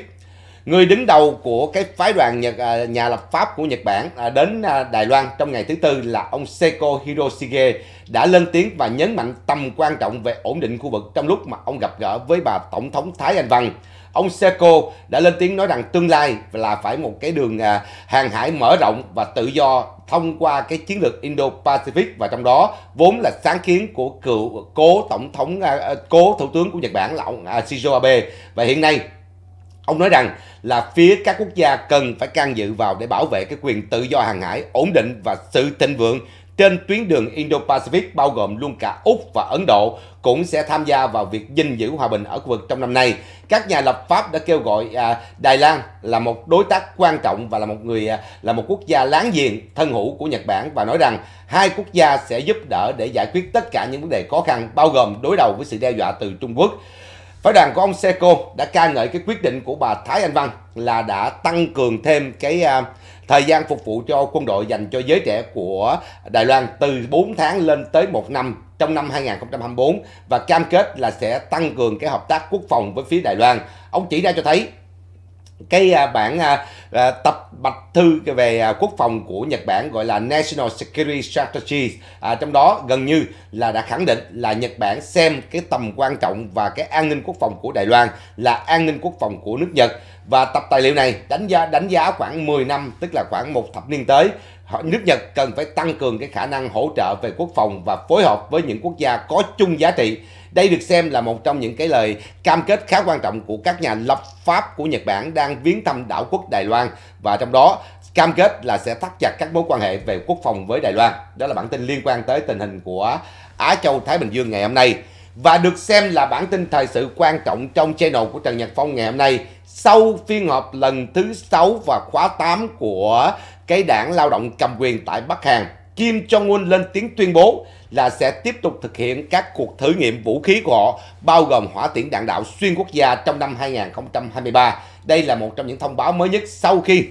người đứng đầu của cái phái đoàn Nhật à, nhà lập pháp của Nhật Bản à, đến à, Đài Loan trong ngày thứ tư là ông Seiko Hiroshige đã lên tiếng và nhấn mạnh tầm quan trọng về ổn định khu vực trong lúc mà ông gặp gỡ với bà tổng thống Thái Anh Văn. Ông Seiko đã lên tiếng nói rằng tương lai là phải một cái đường hàng hải mở rộng và tự do thông qua cái chiến lược Indo-Pacific và trong đó vốn là sáng kiến của cựu cố tổng thống cố thủ tướng của Nhật Bản là ông Shinzo Abe và hiện nay ông nói rằng là phía các quốc gia cần phải can dự vào để bảo vệ cái quyền tự do hàng hải, ổn định và sự thịnh vượng trên tuyến đường Indo-Pacific bao gồm luôn cả Úc và Ấn Độ cũng sẽ tham gia vào việc gìn giữ hòa bình ở khu vực trong năm nay. Các nhà lập pháp đã kêu gọi à, Đài Loan là một đối tác quan trọng và là một người à, là một quốc gia láng giềng thân hữu của Nhật Bản và nói rằng hai quốc gia sẽ giúp đỡ để giải quyết tất cả những vấn đề khó khăn bao gồm đối đầu với sự đe dọa từ Trung Quốc. Phái đoàn của ông Seco đã ca ngợi cái quyết định của bà Thái Anh Văn là đã tăng cường thêm cái uh, thời gian phục vụ cho quân đội dành cho giới trẻ của Đài Loan từ 4 tháng lên tới 1 năm trong năm 2024 và cam kết là sẽ tăng cường cái hợp tác quốc phòng với phía Đài Loan. Ông chỉ ra cho thấy cái à, bản à, à, tập bạch thư về quốc phòng của Nhật Bản gọi là National Security Strategy à, trong đó gần như là đã khẳng định là Nhật Bản xem cái tầm quan trọng và cái an ninh quốc phòng của Đài Loan là an ninh quốc phòng của nước Nhật và tập tài liệu này đánh giá đánh giá khoảng 10 năm tức là khoảng một thập niên tới nước Nhật cần phải tăng cường cái khả năng hỗ trợ về quốc phòng và phối hợp với những quốc gia có chung giá trị đây được xem là một trong những cái lời cam kết khá quan trọng của các nhà lập pháp của Nhật Bản đang viếng thăm đảo quốc Đài Loan và trong đó cam kết là sẽ thắt chặt các mối quan hệ về quốc phòng với Đài Loan. Đó là bản tin liên quan tới tình hình của Á Châu Thái Bình Dương ngày hôm nay và được xem là bản tin thời sự quan trọng trong channel của Trần Nhật Phong ngày hôm nay sau phiên họp lần thứ 6 và khóa 8 của cái đảng lao động cầm quyền tại Bắc Hàn. Kim Jong-un lên tiếng tuyên bố là sẽ tiếp tục thực hiện các cuộc thử nghiệm vũ khí của họ, bao gồm hỏa tiễn đạn đạo xuyên quốc gia trong năm 2023. Đây là một trong những thông báo mới nhất sau khi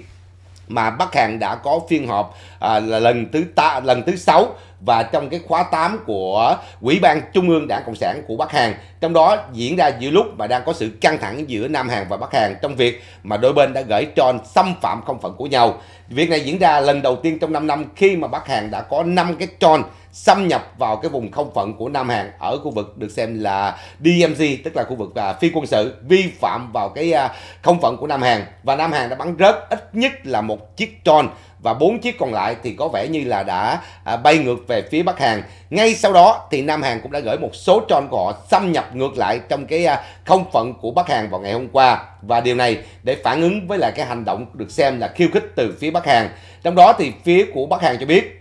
mà Bắc Hàn đã có phiên họp à, là lần thứ ta, lần thứ 6 và trong cái khóa 8 của Ủy ban Trung ương Đảng Cộng sản của Bắc Hàn. Trong đó diễn ra giữa lúc mà đang có sự căng thẳng giữa Nam Hàn và Bắc Hàn trong việc mà đôi bên đã gửi tròn xâm phạm không phận của nhau. Việc này diễn ra lần đầu tiên trong 5 năm khi mà Bắc Hàn đã có 5 cái tròn xâm nhập vào cái vùng không phận của Nam Hàn ở khu vực được xem là DMZ tức là khu vực à, phi quân sự vi phạm vào cái à, không phận của Nam Hàn và Nam Hàn đã bắn rớt ít nhất là một chiếc drone và bốn chiếc còn lại thì có vẻ như là đã à, bay ngược về phía Bắc Hàn. Ngay sau đó thì Nam Hàn cũng đã gửi một số drone của họ xâm nhập ngược lại trong cái à, không phận của Bắc Hàn vào ngày hôm qua và điều này để phản ứng với lại cái hành động được xem là khiêu khích từ phía Bắc Hàn. Trong đó thì phía của Bắc Hàn cho biết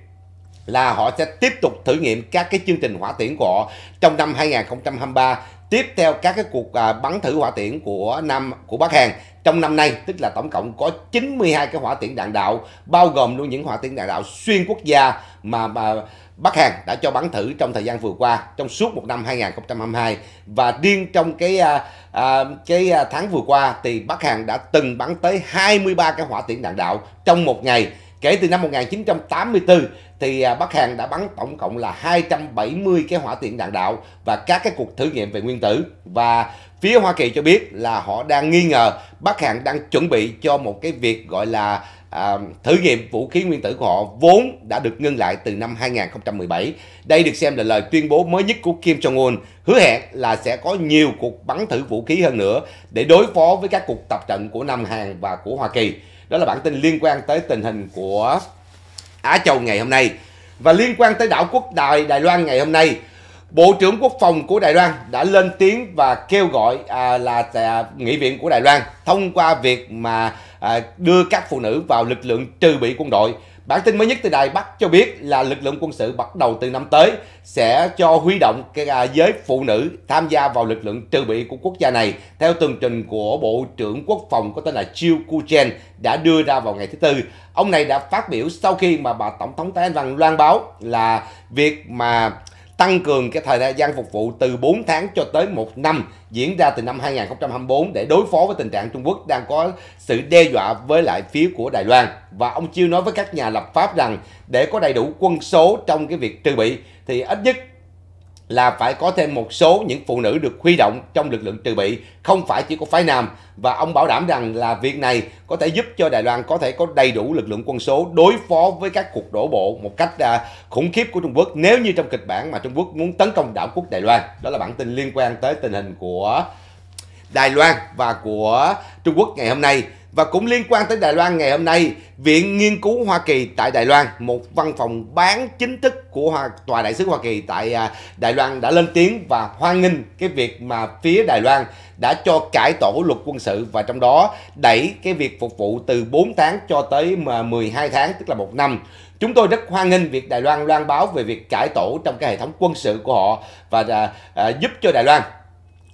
là họ sẽ tiếp tục thử nghiệm các cái chương trình hỏa tiễn của họ trong năm 2023 tiếp theo các cái cuộc à, bắn thử hỏa tiễn của năm của Bắc Hàn trong năm nay tức là tổng cộng có 92 cái hỏa tiễn đạn đạo bao gồm luôn những hỏa tiễn đạn đạo xuyên quốc gia mà, mà Bắc Hàn đã cho bắn thử trong thời gian vừa qua trong suốt một năm 2022 và riêng trong cái à, à, cái à, tháng vừa qua thì Bắc Hàn đã từng bắn tới 23 cái hỏa tiễn đạn đạo trong một ngày kể từ năm 1984 thì à, Bắc Hàn đã bắn tổng cộng là 270 cái hỏa tiễn đạn đạo và các cái cuộc thử nghiệm về nguyên tử và phía Hoa Kỳ cho biết là họ đang nghi ngờ Bắc Hàn đang chuẩn bị cho một cái việc gọi là à, thử nghiệm vũ khí nguyên tử của họ vốn đã được ngưng lại từ năm 2017. Đây được xem là lời tuyên bố mới nhất của Kim Jong-un hứa hẹn là sẽ có nhiều cuộc bắn thử vũ khí hơn nữa để đối phó với các cuộc tập trận của Nam Hàn và của Hoa Kỳ. Đó là bản tin liên quan tới tình hình của Á Châu ngày hôm nay. Và liên quan tới đảo quốc Đài, Đài Loan ngày hôm nay, Bộ trưởng Quốc phòng của Đài Loan đã lên tiếng và kêu gọi à, là à, nghị viện của Đài Loan thông qua việc mà à, đưa các phụ nữ vào lực lượng trừ bị quân đội Bản tin mới nhất từ Đài Bắc cho biết là lực lượng quân sự bắt đầu từ năm tới sẽ cho huy động giới phụ nữ tham gia vào lực lượng trừ bị của quốc gia này theo tường trình của Bộ trưởng Quốc phòng có tên là Chiu Kuchen đã đưa ra vào ngày thứ Tư. Ông này đã phát biểu sau khi mà bà Tổng thống Thái Anh Văn loan báo là việc mà tăng cường cái thời gian phục vụ từ 4 tháng cho tới 1 năm diễn ra từ năm 2024 để đối phó với tình trạng Trung Quốc đang có sự đe dọa với lại phía của Đài Loan. Và ông Chiêu nói với các nhà lập pháp rằng để có đầy đủ quân số trong cái việc trừ bị thì ít nhất là phải có thêm một số những phụ nữ được huy động trong lực lượng trừ bị, không phải chỉ có phái nam và ông bảo đảm rằng là việc này có thể giúp cho Đài Loan có thể có đầy đủ lực lượng quân số đối phó với các cuộc đổ bộ một cách à, khủng khiếp của Trung Quốc nếu như trong kịch bản mà Trung Quốc muốn tấn công đảo quốc Đài Loan. Đó là bản tin liên quan tới tình hình của Đài Loan và của Trung Quốc ngày hôm nay. Và cũng liên quan tới Đài Loan ngày hôm nay, Viện Nghiên cứu Hoa Kỳ tại Đài Loan, một văn phòng bán chính thức của Hoa, Tòa Đại sứ Hoa Kỳ tại à, Đài Loan đã lên tiếng và hoan nghênh cái việc mà phía Đài Loan đã cho cải tổ luật quân sự và trong đó đẩy cái việc phục vụ từ 4 tháng cho tới 12 à, tháng tức là một năm. Chúng tôi rất hoan nghênh việc Đài Loan loan báo về việc cải tổ trong cái hệ thống quân sự của họ và à, à, giúp cho Đài Loan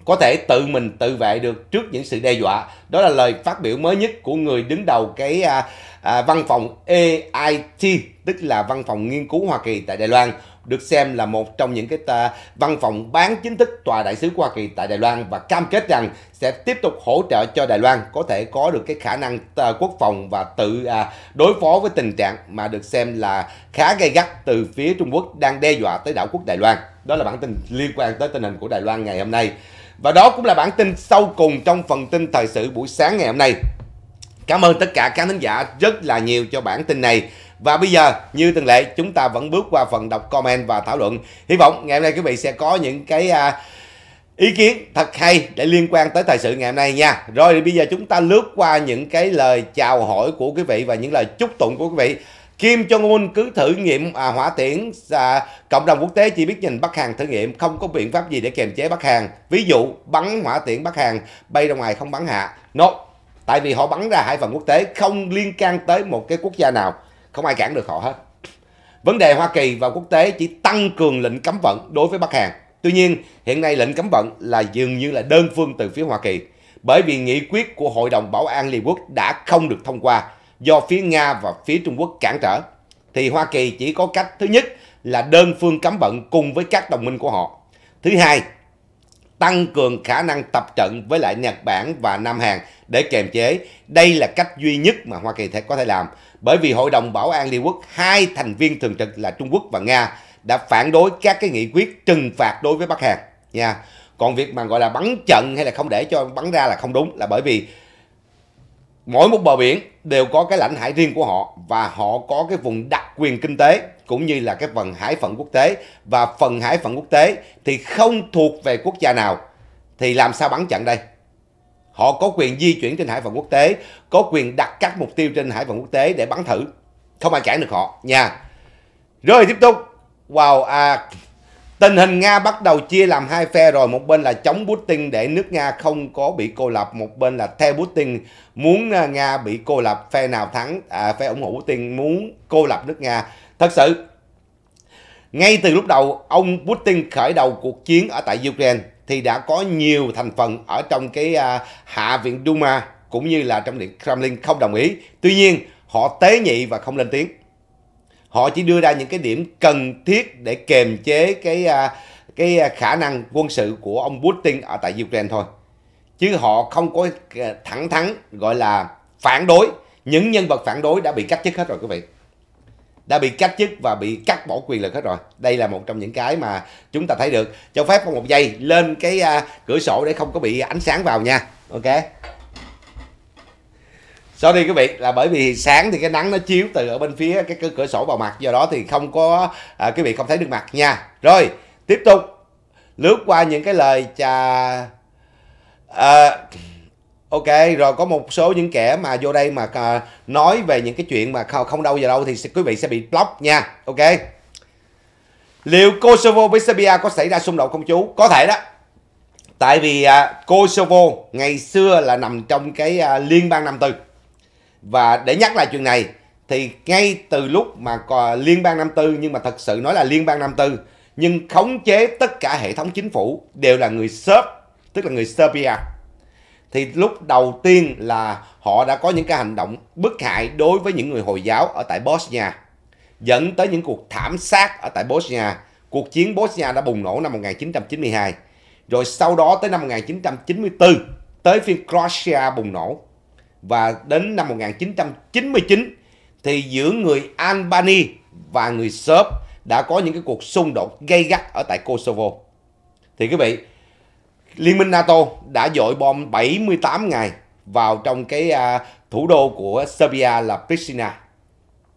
có thể tự mình tự vệ được trước những sự đe dọa. Đó là lời phát biểu mới nhất của người đứng đầu cái à, à, văn phòng AIT, tức là văn phòng nghiên cứu Hoa Kỳ tại Đài Loan, được xem là một trong những cái tà, văn phòng bán chính thức tòa đại sứ Hoa Kỳ tại Đài Loan và cam kết rằng sẽ tiếp tục hỗ trợ cho Đài Loan có thể có được cái khả năng tà, quốc phòng và tự à, đối phó với tình trạng mà được xem là khá gay gắt từ phía Trung Quốc đang đe dọa tới đảo quốc Đài Loan. Đó là bản tin liên quan tới tình hình của Đài Loan ngày hôm nay. Và đó cũng là bản tin sau cùng trong phần tin thời sự buổi sáng ngày hôm nay. Cảm ơn tất cả các khán giả rất là nhiều cho bản tin này. Và bây giờ, như thường lệ, chúng ta vẫn bước qua phần đọc comment và thảo luận. Hy vọng ngày hôm nay quý vị sẽ có những cái à, ý kiến thật hay để liên quan tới thời sự ngày hôm nay nha. Rồi thì bây giờ chúng ta lướt qua những cái lời chào hỏi của quý vị và những lời chúc tụng của quý vị. Kim Jong Un cứ thử nghiệm à, hỏa tiễn à, cộng đồng quốc tế chỉ biết nhìn Bắc Hàn thử nghiệm không có biện pháp gì để kiềm chế Bắc Hàn ví dụ bắn hỏa tiễn Bắc Hàn bay ra ngoài không bắn hạ no tại vì họ bắn ra hải phận quốc tế không liên can tới một cái quốc gia nào không ai cản được họ hết vấn đề Hoa Kỳ và quốc tế chỉ tăng cường lệnh cấm vận đối với Bắc Hàn tuy nhiên hiện nay lệnh cấm vận là dường như là đơn phương từ phía Hoa Kỳ bởi vì nghị quyết của Hội đồng Bảo an Liên Quốc đã không được thông qua do phía Nga và phía Trung Quốc cản trở. Thì Hoa Kỳ chỉ có cách thứ nhất là đơn phương cấm vận cùng với các đồng minh của họ. Thứ hai, tăng cường khả năng tập trận với lại Nhật Bản và Nam Hàn để kiềm chế. Đây là cách duy nhất mà Hoa Kỳ có thể làm. Bởi vì Hội đồng Bảo an Liên Quốc, hai thành viên thường trực là Trung Quốc và Nga đã phản đối các cái nghị quyết trừng phạt đối với Bắc Hàn. Nha. Còn việc mà gọi là bắn trận hay là không để cho bắn ra là không đúng là bởi vì mỗi một bờ biển đều có cái lãnh hải riêng của họ và họ có cái vùng đặc quyền kinh tế cũng như là cái phần hải phận quốc tế và phần hải phận quốc tế thì không thuộc về quốc gia nào thì làm sao bắn chặn đây họ có quyền di chuyển trên hải phận quốc tế có quyền đặt các mục tiêu trên hải phận quốc tế để bắn thử không ai cản được họ nha rồi tiếp tục wow à, Tình hình Nga bắt đầu chia làm hai phe rồi, một bên là chống Putin để nước Nga không có bị cô lập, một bên là theo Putin muốn à, Nga bị cô lập, phe nào thắng, à, phe ủng hộ Putin muốn cô lập nước Nga. Thật sự, ngay từ lúc đầu ông Putin khởi đầu cuộc chiến ở tại Ukraine thì đã có nhiều thành phần ở trong cái à, Hạ viện Duma cũng như là trong điện Kremlin không đồng ý. Tuy nhiên, họ tế nhị và không lên tiếng họ chỉ đưa ra những cái điểm cần thiết để kềm chế cái à, cái à, khả năng quân sự của ông Putin ở tại Ukraine thôi chứ họ không có à, thẳng thắn gọi là phản đối những nhân vật phản đối đã bị cách chức hết rồi quý vị đã bị cách chức và bị cắt bỏ quyền lực hết rồi đây là một trong những cái mà chúng ta thấy được cho phép không một giây lên cái cửa sổ để không có bị ánh sáng vào nha ok sorry quý vị là bởi vì sáng thì cái nắng nó chiếu từ ở bên phía cái cửa sổ vào mặt do đó thì không có à, quý vị không thấy được mặt nha rồi tiếp tục lướt qua những cái lời chà à, ok rồi có một số những kẻ mà vô đây mà à, nói về những cái chuyện mà không, đâu vào đâu thì quý vị sẽ bị block nha ok liệu kosovo với serbia có xảy ra xung đột không chú có thể đó tại vì à, kosovo ngày xưa là nằm trong cái à, liên bang nam tư và để nhắc lại chuyện này thì ngay từ lúc mà liên bang năm tư nhưng mà thật sự nói là liên bang năm tư nhưng khống chế tất cả hệ thống chính phủ đều là người Serb, tức là người Serbia. Thì lúc đầu tiên là họ đã có những cái hành động bức hại đối với những người Hồi giáo ở tại Bosnia, dẫn tới những cuộc thảm sát ở tại Bosnia. Cuộc chiến Bosnia đã bùng nổ năm 1992, rồi sau đó tới năm 1994, tới phiên Croatia bùng nổ và đến năm 1999 thì giữa người Albany và người Serb đã có những cái cuộc xung đột gây gắt ở tại Kosovo. Thì quý vị, Liên minh NATO đã dội bom 78 ngày vào trong cái à, thủ đô của Serbia là Pristina.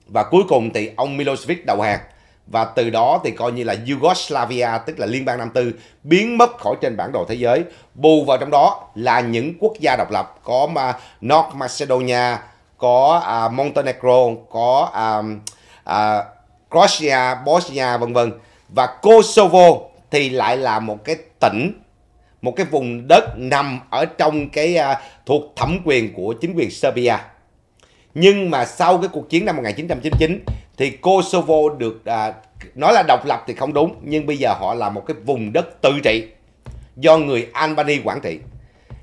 Và cuối cùng thì ông Milosevic đầu hàng và từ đó thì coi như là Yugoslavia tức là Liên bang Nam Tư biến mất khỏi trên bản đồ thế giới. Bù vào trong đó là những quốc gia độc lập có mà North Macedonia, có à, Montenegro, có à, à, Croatia, Bosnia vân vân. Và Kosovo thì lại là một cái tỉnh một cái vùng đất nằm ở trong cái uh, thuộc thẩm quyền của chính quyền Serbia nhưng mà sau cái cuộc chiến năm 1999 thì Kosovo được à, nói là độc lập thì không đúng nhưng bây giờ họ là một cái vùng đất tự trị do người Albania quản trị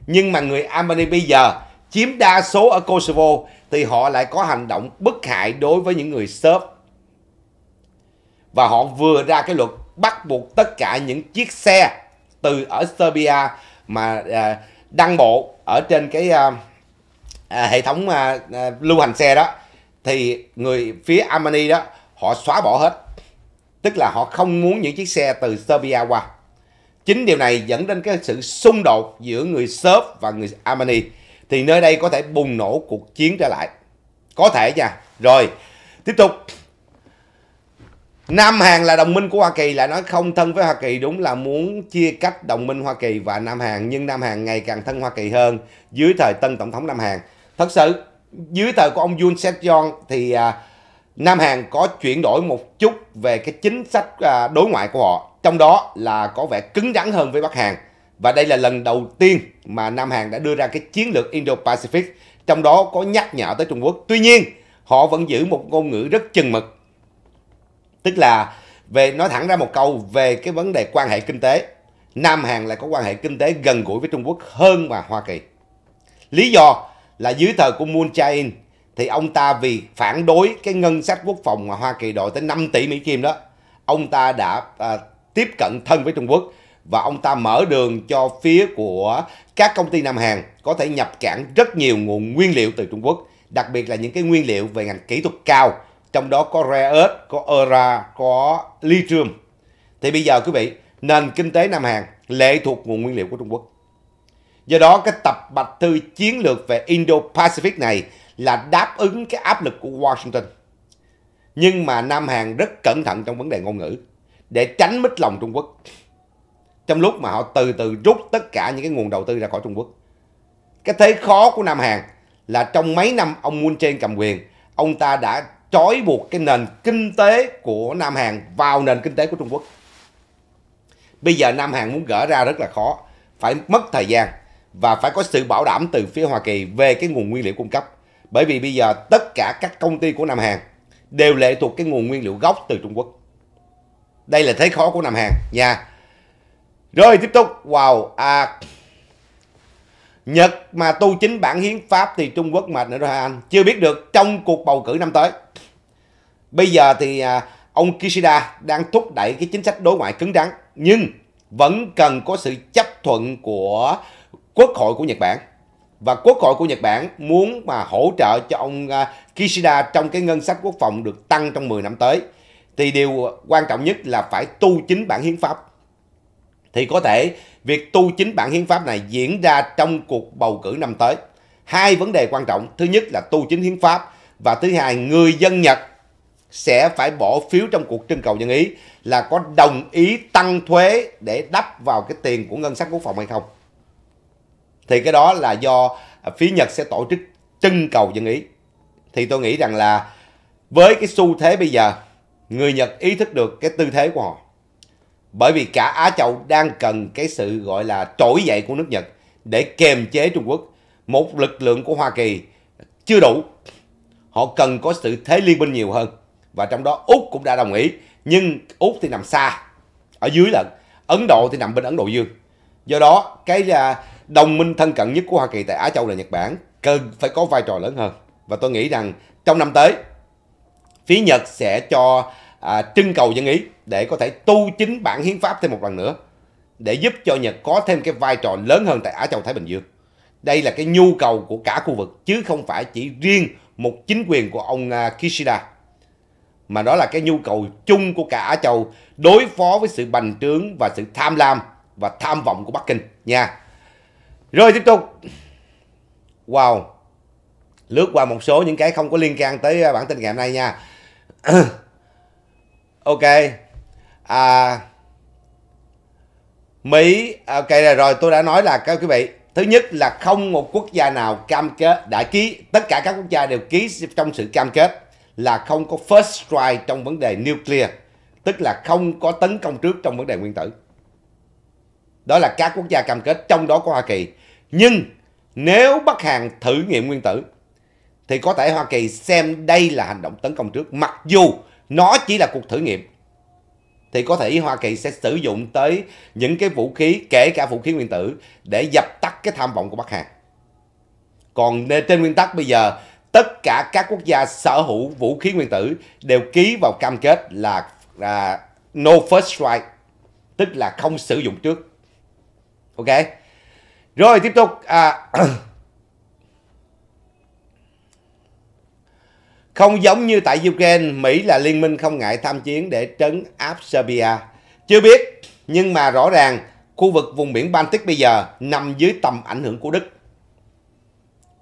nhưng mà người Albania bây giờ chiếm đa số ở Kosovo thì họ lại có hành động bất hại đối với những người Serb và họ vừa ra cái luật bắt buộc tất cả những chiếc xe từ ở Serbia mà à, đăng bộ ở trên cái à, À, hệ thống à, à, lưu hành xe đó thì người phía Armani đó họ xóa bỏ hết tức là họ không muốn những chiếc xe từ Serbia qua chính điều này dẫn đến cái sự xung đột giữa người Serb và người Armani thì nơi đây có thể bùng nổ cuộc chiến trở lại có thể nha rồi tiếp tục Nam Hàn là đồng minh của Hoa Kỳ lại nói không thân với Hoa Kỳ đúng là muốn chia cách đồng minh Hoa Kỳ và Nam Hàn nhưng Nam Hàn ngày càng thân Hoa Kỳ hơn dưới thời tân tổng thống Nam Hàn thật sự dưới thời của ông Yoon Seth Yong thì à, Nam Hàn có chuyển đổi một chút về cái chính sách à, đối ngoại của họ trong đó là có vẻ cứng rắn hơn với Bắc Hàn và đây là lần đầu tiên mà Nam Hàn đã đưa ra cái chiến lược Indo-Pacific trong đó có nhắc nhở tới Trung Quốc tuy nhiên họ vẫn giữ một ngôn ngữ rất chừng mực tức là về nói thẳng ra một câu về cái vấn đề quan hệ kinh tế Nam Hàn lại có quan hệ kinh tế gần gũi với Trung Quốc hơn và Hoa Kỳ lý do là dưới thời của Moon Jae-in thì ông ta vì phản đối cái ngân sách quốc phòng mà Hoa Kỳ đội tới 5 tỷ Mỹ Kim đó, ông ta đã à, tiếp cận thân với Trung Quốc và ông ta mở đường cho phía của các công ty Nam Hàn có thể nhập cảng rất nhiều nguồn nguyên liệu từ Trung Quốc, đặc biệt là những cái nguyên liệu về ngành kỹ thuật cao, trong đó có rare earth, có ora, có lithium. Thì bây giờ quý vị, nền kinh tế Nam Hàn lệ thuộc nguồn nguyên liệu của Trung Quốc. Do đó cái tập bạch thư chiến lược về Indo-Pacific này là đáp ứng cái áp lực của Washington. Nhưng mà Nam Hàn rất cẩn thận trong vấn đề ngôn ngữ để tránh mít lòng Trung Quốc. Trong lúc mà họ từ từ rút tất cả những cái nguồn đầu tư ra khỏi Trung Quốc. Cái thế khó của Nam Hàn là trong mấy năm ông Moon Jae-in cầm quyền, ông ta đã trói buộc cái nền kinh tế của Nam Hàn vào nền kinh tế của Trung Quốc. Bây giờ Nam Hàn muốn gỡ ra rất là khó, phải mất thời gian và phải có sự bảo đảm từ phía Hoa Kỳ về cái nguồn nguyên liệu cung cấp. Bởi vì bây giờ tất cả các công ty của Nam Hàn đều lệ thuộc cái nguồn nguyên liệu gốc từ Trung Quốc. Đây là thế khó của Nam Hàn nha. Rồi tiếp tục, wow, à, Nhật mà tu chính bản hiến pháp thì Trung Quốc mệt nữa rồi anh. Chưa biết được trong cuộc bầu cử năm tới. Bây giờ thì à, ông Kishida đang thúc đẩy cái chính sách đối ngoại cứng rắn nhưng vẫn cần có sự chấp thuận của quốc hội của Nhật Bản và quốc hội của Nhật Bản muốn mà hỗ trợ cho ông à, Kishida trong cái ngân sách quốc phòng được tăng trong 10 năm tới thì điều quan trọng nhất là phải tu chính bản hiến pháp. Thì có thể việc tu chính bản hiến pháp này diễn ra trong cuộc bầu cử năm tới. Hai vấn đề quan trọng, thứ nhất là tu chính hiến pháp và thứ hai người dân Nhật sẽ phải bỏ phiếu trong cuộc trưng cầu dân ý là có đồng ý tăng thuế để đắp vào cái tiền của ngân sách quốc phòng hay không thì cái đó là do phía Nhật sẽ tổ chức trưng cầu dân ý thì tôi nghĩ rằng là với cái xu thế bây giờ người Nhật ý thức được cái tư thế của họ bởi vì cả Á Châu đang cần cái sự gọi là trỗi dậy của nước Nhật để kiềm chế Trung Quốc một lực lượng của Hoa Kỳ chưa đủ họ cần có sự thế liên minh nhiều hơn và trong đó Úc cũng đã đồng ý nhưng Úc thì nằm xa ở dưới lận Ấn Độ thì nằm bên Ấn Độ Dương do đó cái à, đồng minh thân cận nhất của Hoa Kỳ tại Á Châu là Nhật Bản cần phải có vai trò lớn hơn và tôi nghĩ rằng trong năm tới phía Nhật sẽ cho à, trưng cầu dân ý để có thể tu chính bản hiến pháp thêm một lần nữa để giúp cho Nhật có thêm cái vai trò lớn hơn tại Á Châu Thái Bình Dương. Đây là cái nhu cầu của cả khu vực chứ không phải chỉ riêng một chính quyền của ông à, Kishida mà đó là cái nhu cầu chung của cả Á Châu đối phó với sự bành trướng và sự tham lam và tham vọng của Bắc Kinh nha. Rồi tiếp tục. Wow. Lướt qua một số những cái không có liên can tới à, bản tin ngày hôm nay nha. [clears throat] ok. À, Mỹ, ok rồi tôi đã nói là các quý vị. Thứ nhất là không một quốc gia nào cam kết, đã ký, tất cả các quốc gia đều ký trong sự cam kết là không có first strike trong vấn đề nuclear. Tức là không có tấn công trước trong vấn đề nguyên tử. Đó là các quốc gia cam kết, trong đó có Hoa Kỳ nhưng nếu Bắc Hàn thử nghiệm nguyên tử thì có thể Hoa Kỳ xem đây là hành động tấn công trước. Mặc dù nó chỉ là cuộc thử nghiệm thì có thể Hoa Kỳ sẽ sử dụng tới những cái vũ khí kể cả vũ khí nguyên tử để dập tắt cái tham vọng của Bắc Hàn. Còn trên nguyên tắc bây giờ tất cả các quốc gia sở hữu vũ khí nguyên tử đều ký vào cam kết là uh, no first strike tức là không sử dụng trước. Ok? Rồi tiếp tục à, [coughs] Không giống như tại Ukraine, Mỹ là liên minh không ngại tham chiến để trấn áp Serbia. Chưa biết, nhưng mà rõ ràng khu vực vùng biển Baltic bây giờ nằm dưới tầm ảnh hưởng của Đức.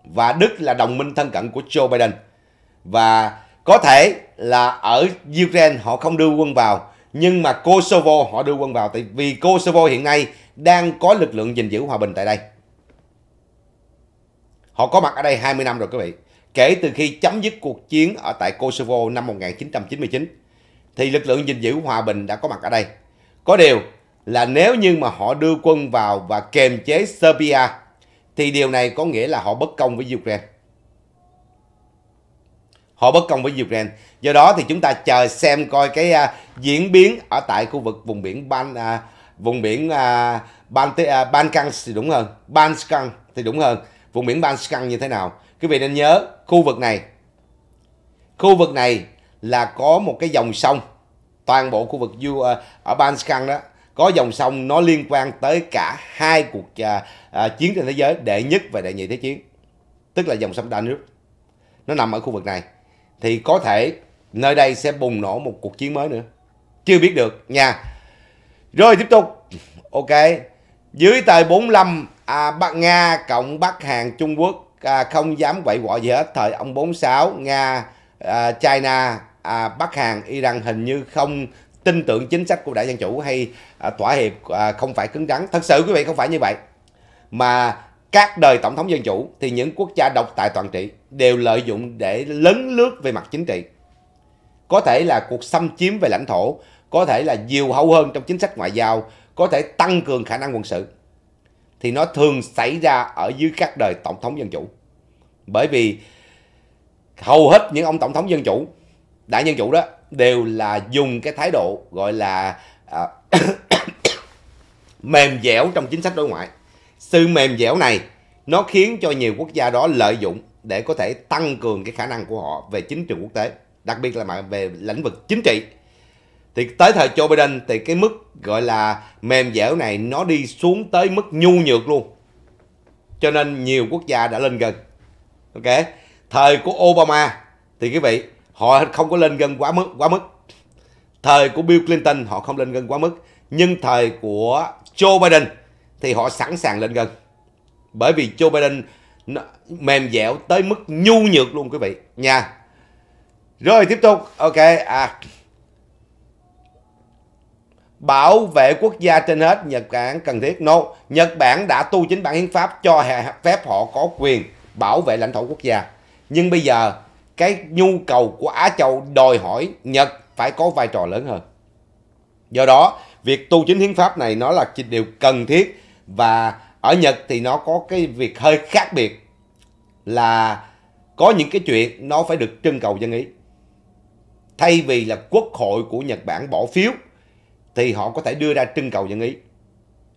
Và Đức là đồng minh thân cận của Joe Biden. Và có thể là ở Ukraine họ không đưa quân vào, nhưng mà Kosovo họ đưa quân vào. Tại vì Kosovo hiện nay đang có lực lượng gìn giữ hòa bình tại đây. Họ có mặt ở đây 20 năm rồi quý vị. Kể từ khi chấm dứt cuộc chiến ở tại Kosovo năm 1999 thì lực lượng gìn giữ hòa bình đã có mặt ở đây. Có điều là nếu như mà họ đưa quân vào và kềm chế Serbia thì điều này có nghĩa là họ bất công với Ukraine. Họ bất công với Ukraine. Do đó thì chúng ta chờ xem coi cái uh, diễn biến ở tại khu vực vùng biển Ban uh, vùng biển à, ban à, ban thì đúng hơn ban căng thì đúng hơn vùng biển ban căng như thế nào quý vị nên nhớ khu vực này khu vực này là có một cái dòng sông toàn bộ khu vực du à, ở ban căng đó có dòng sông nó liên quan tới cả hai cuộc à, à, chiến trên thế giới đệ nhất và đệ nhị thế chiến tức là dòng sông Danube nó nằm ở khu vực này thì có thể nơi đây sẽ bùng nổ một cuộc chiến mới nữa chưa biết được nha rồi tiếp tục. Ok. Dưới thời 45 à, Bắc Nga cộng Bắc Hàn Trung Quốc à, không dám quậy quọ gì hết. Thời ông 46 Nga à, China à, Bắc Hàn Iran hình như không tin tưởng chính sách của đại dân chủ hay à, thỏa hiệp à, không phải cứng rắn. Thật sự quý vị không phải như vậy. Mà các đời tổng thống dân chủ thì những quốc gia độc tài toàn trị đều lợi dụng để lấn lướt về mặt chính trị. Có thể là cuộc xâm chiếm về lãnh thổ có thể là nhiều hậu hơn trong chính sách ngoại giao, có thể tăng cường khả năng quân sự. Thì nó thường xảy ra ở dưới các đời tổng thống dân chủ. Bởi vì hầu hết những ông tổng thống dân chủ, đại dân chủ đó đều là dùng cái thái độ gọi là à, [coughs] mềm dẻo trong chính sách đối ngoại. Sự mềm dẻo này nó khiến cho nhiều quốc gia đó lợi dụng để có thể tăng cường cái khả năng của họ về chính trường quốc tế, đặc biệt là về lĩnh vực chính trị thì tới thời Joe Biden thì cái mức gọi là mềm dẻo này nó đi xuống tới mức nhu nhược luôn cho nên nhiều quốc gia đã lên gần ok thời của Obama thì quý vị họ không có lên gần quá mức quá mức thời của Bill Clinton họ không lên gần quá mức nhưng thời của Joe Biden thì họ sẵn sàng lên gần bởi vì Joe Biden nó mềm dẻo tới mức nhu nhược luôn quý vị nha rồi tiếp tục ok à bảo vệ quốc gia trên hết Nhật Bản cần thiết no Nhật Bản đã tu chính bản hiến pháp cho phép họ có quyền bảo vệ lãnh thổ quốc gia nhưng bây giờ cái nhu cầu của Á Châu đòi hỏi Nhật phải có vai trò lớn hơn do đó việc tu chính hiến pháp này nó là điều cần thiết và ở Nhật thì nó có cái việc hơi khác biệt là có những cái chuyện nó phải được trưng cầu dân ý thay vì là quốc hội của Nhật Bản bỏ phiếu thì họ có thể đưa ra trưng cầu dân ý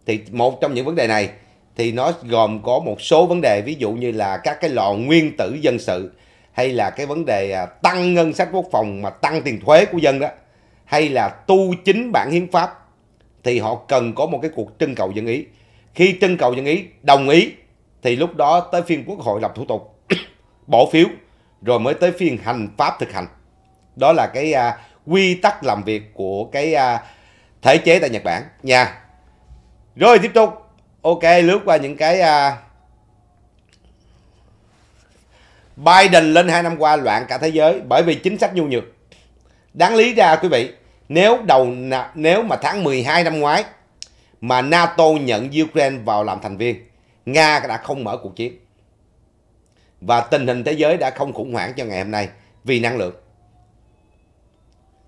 thì một trong những vấn đề này thì nó gồm có một số vấn đề ví dụ như là các cái lò nguyên tử dân sự hay là cái vấn đề à, tăng ngân sách quốc phòng mà tăng tiền thuế của dân đó hay là tu chính bản hiến pháp thì họ cần có một cái cuộc trưng cầu dân ý khi trưng cầu dân ý đồng ý thì lúc đó tới phiên quốc hội lập thủ tục [coughs] bỏ phiếu rồi mới tới phiên hành pháp thực hành đó là cái uh, quy tắc làm việc của cái uh, thể chế tại Nhật Bản nha rồi tiếp tục ok lướt qua những cái uh, Biden lên 2 năm qua loạn cả thế giới bởi vì chính sách nhu nhược đáng lý ra quý vị nếu đầu nếu mà tháng 12 năm ngoái mà NATO nhận Ukraine vào làm thành viên Nga đã không mở cuộc chiến và tình hình thế giới đã không khủng hoảng cho ngày hôm nay vì năng lượng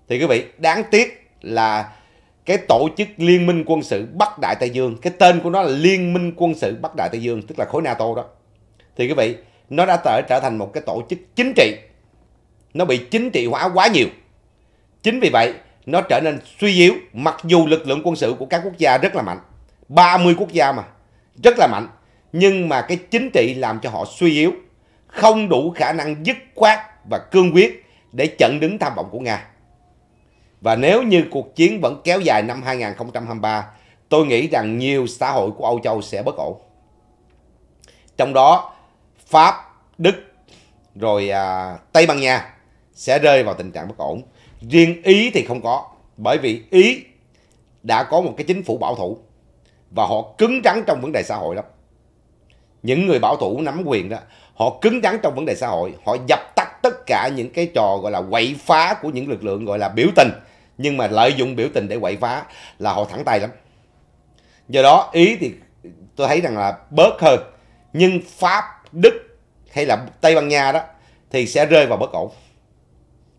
thì quý vị đáng tiếc là cái tổ chức liên minh quân sự Bắc Đại Tây Dương cái tên của nó là liên minh quân sự Bắc Đại Tây Dương tức là khối NATO đó thì quý vị nó đã trở, trở thành một cái tổ chức chính trị nó bị chính trị hóa quá nhiều chính vì vậy nó trở nên suy yếu mặc dù lực lượng quân sự của các quốc gia rất là mạnh 30 quốc gia mà rất là mạnh nhưng mà cái chính trị làm cho họ suy yếu không đủ khả năng dứt khoát và cương quyết để chặn đứng tham vọng của Nga và nếu như cuộc chiến vẫn kéo dài năm 2023, tôi nghĩ rằng nhiều xã hội của Âu Châu sẽ bất ổn. Trong đó, Pháp, Đức, rồi à, Tây Ban Nha sẽ rơi vào tình trạng bất ổn. Riêng Ý thì không có, bởi vì Ý đã có một cái chính phủ bảo thủ và họ cứng rắn trong vấn đề xã hội lắm. Những người bảo thủ nắm quyền đó, họ cứng rắn trong vấn đề xã hội, họ dập tắt cả những cái trò gọi là quậy phá của những lực lượng gọi là biểu tình nhưng mà lợi dụng biểu tình để quậy phá là họ thẳng tay lắm do đó ý thì tôi thấy rằng là bớt hơn nhưng pháp đức hay là tây ban nha đó thì sẽ rơi vào bất ổn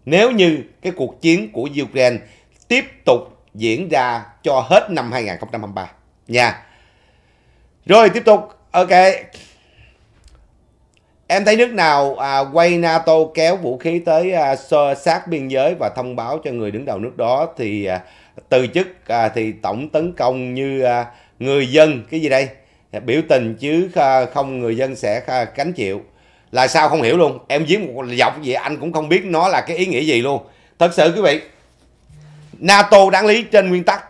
nếu như cái cuộc chiến của ukraine tiếp tục diễn ra cho hết năm 2023 nha rồi tiếp tục ok Em thấy nước nào à, quay NATO kéo vũ khí tới à, sát biên giới và thông báo cho người đứng đầu nước đó thì à, từ chức à, thì tổng tấn công như à, người dân cái gì đây biểu tình chứ à, không người dân sẽ à, cánh chịu là sao không hiểu luôn em viết một dọc gì anh cũng không biết nó là cái ý nghĩa gì luôn thật sự quý vị NATO đáng lý trên nguyên tắc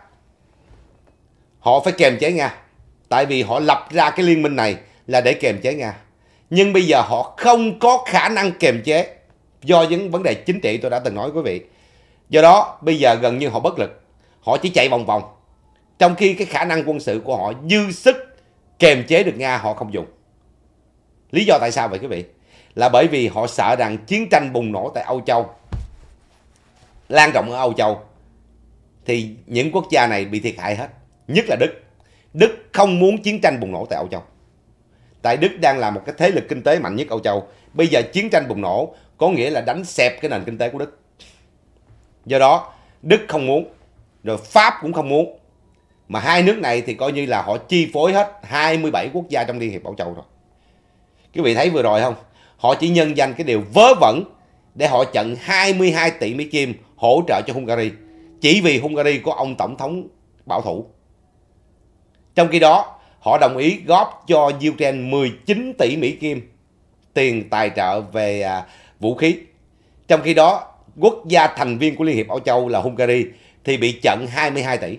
họ phải kềm chế Nga tại vì họ lập ra cái liên minh này là để kềm chế Nga nhưng bây giờ họ không có khả năng kiềm chế do những vấn đề chính trị tôi đã từng nói quý vị do đó bây giờ gần như họ bất lực họ chỉ chạy vòng vòng trong khi cái khả năng quân sự của họ dư sức kiềm chế được nga họ không dùng lý do tại sao vậy quý vị là bởi vì họ sợ rằng chiến tranh bùng nổ tại âu châu lan rộng ở âu châu thì những quốc gia này bị thiệt hại hết nhất là đức đức không muốn chiến tranh bùng nổ tại âu châu tại Đức đang là một cái thế lực kinh tế mạnh nhất Âu Châu. Bây giờ chiến tranh bùng nổ có nghĩa là đánh xẹp cái nền kinh tế của Đức. Do đó, Đức không muốn, rồi Pháp cũng không muốn. Mà hai nước này thì coi như là họ chi phối hết 27 quốc gia trong Liên hiệp Âu Châu rồi. Quý vị thấy vừa rồi không? Họ chỉ nhân danh cái điều vớ vẩn để họ chặn 22 tỷ Mỹ Kim hỗ trợ cho Hungary. Chỉ vì Hungary có ông tổng thống bảo thủ. Trong khi đó, họ đồng ý góp cho Ukraine 19 tỷ Mỹ Kim tiền tài trợ về à, vũ khí. Trong khi đó, quốc gia thành viên của Liên hiệp Âu Châu là Hungary thì bị chặn 22 tỷ.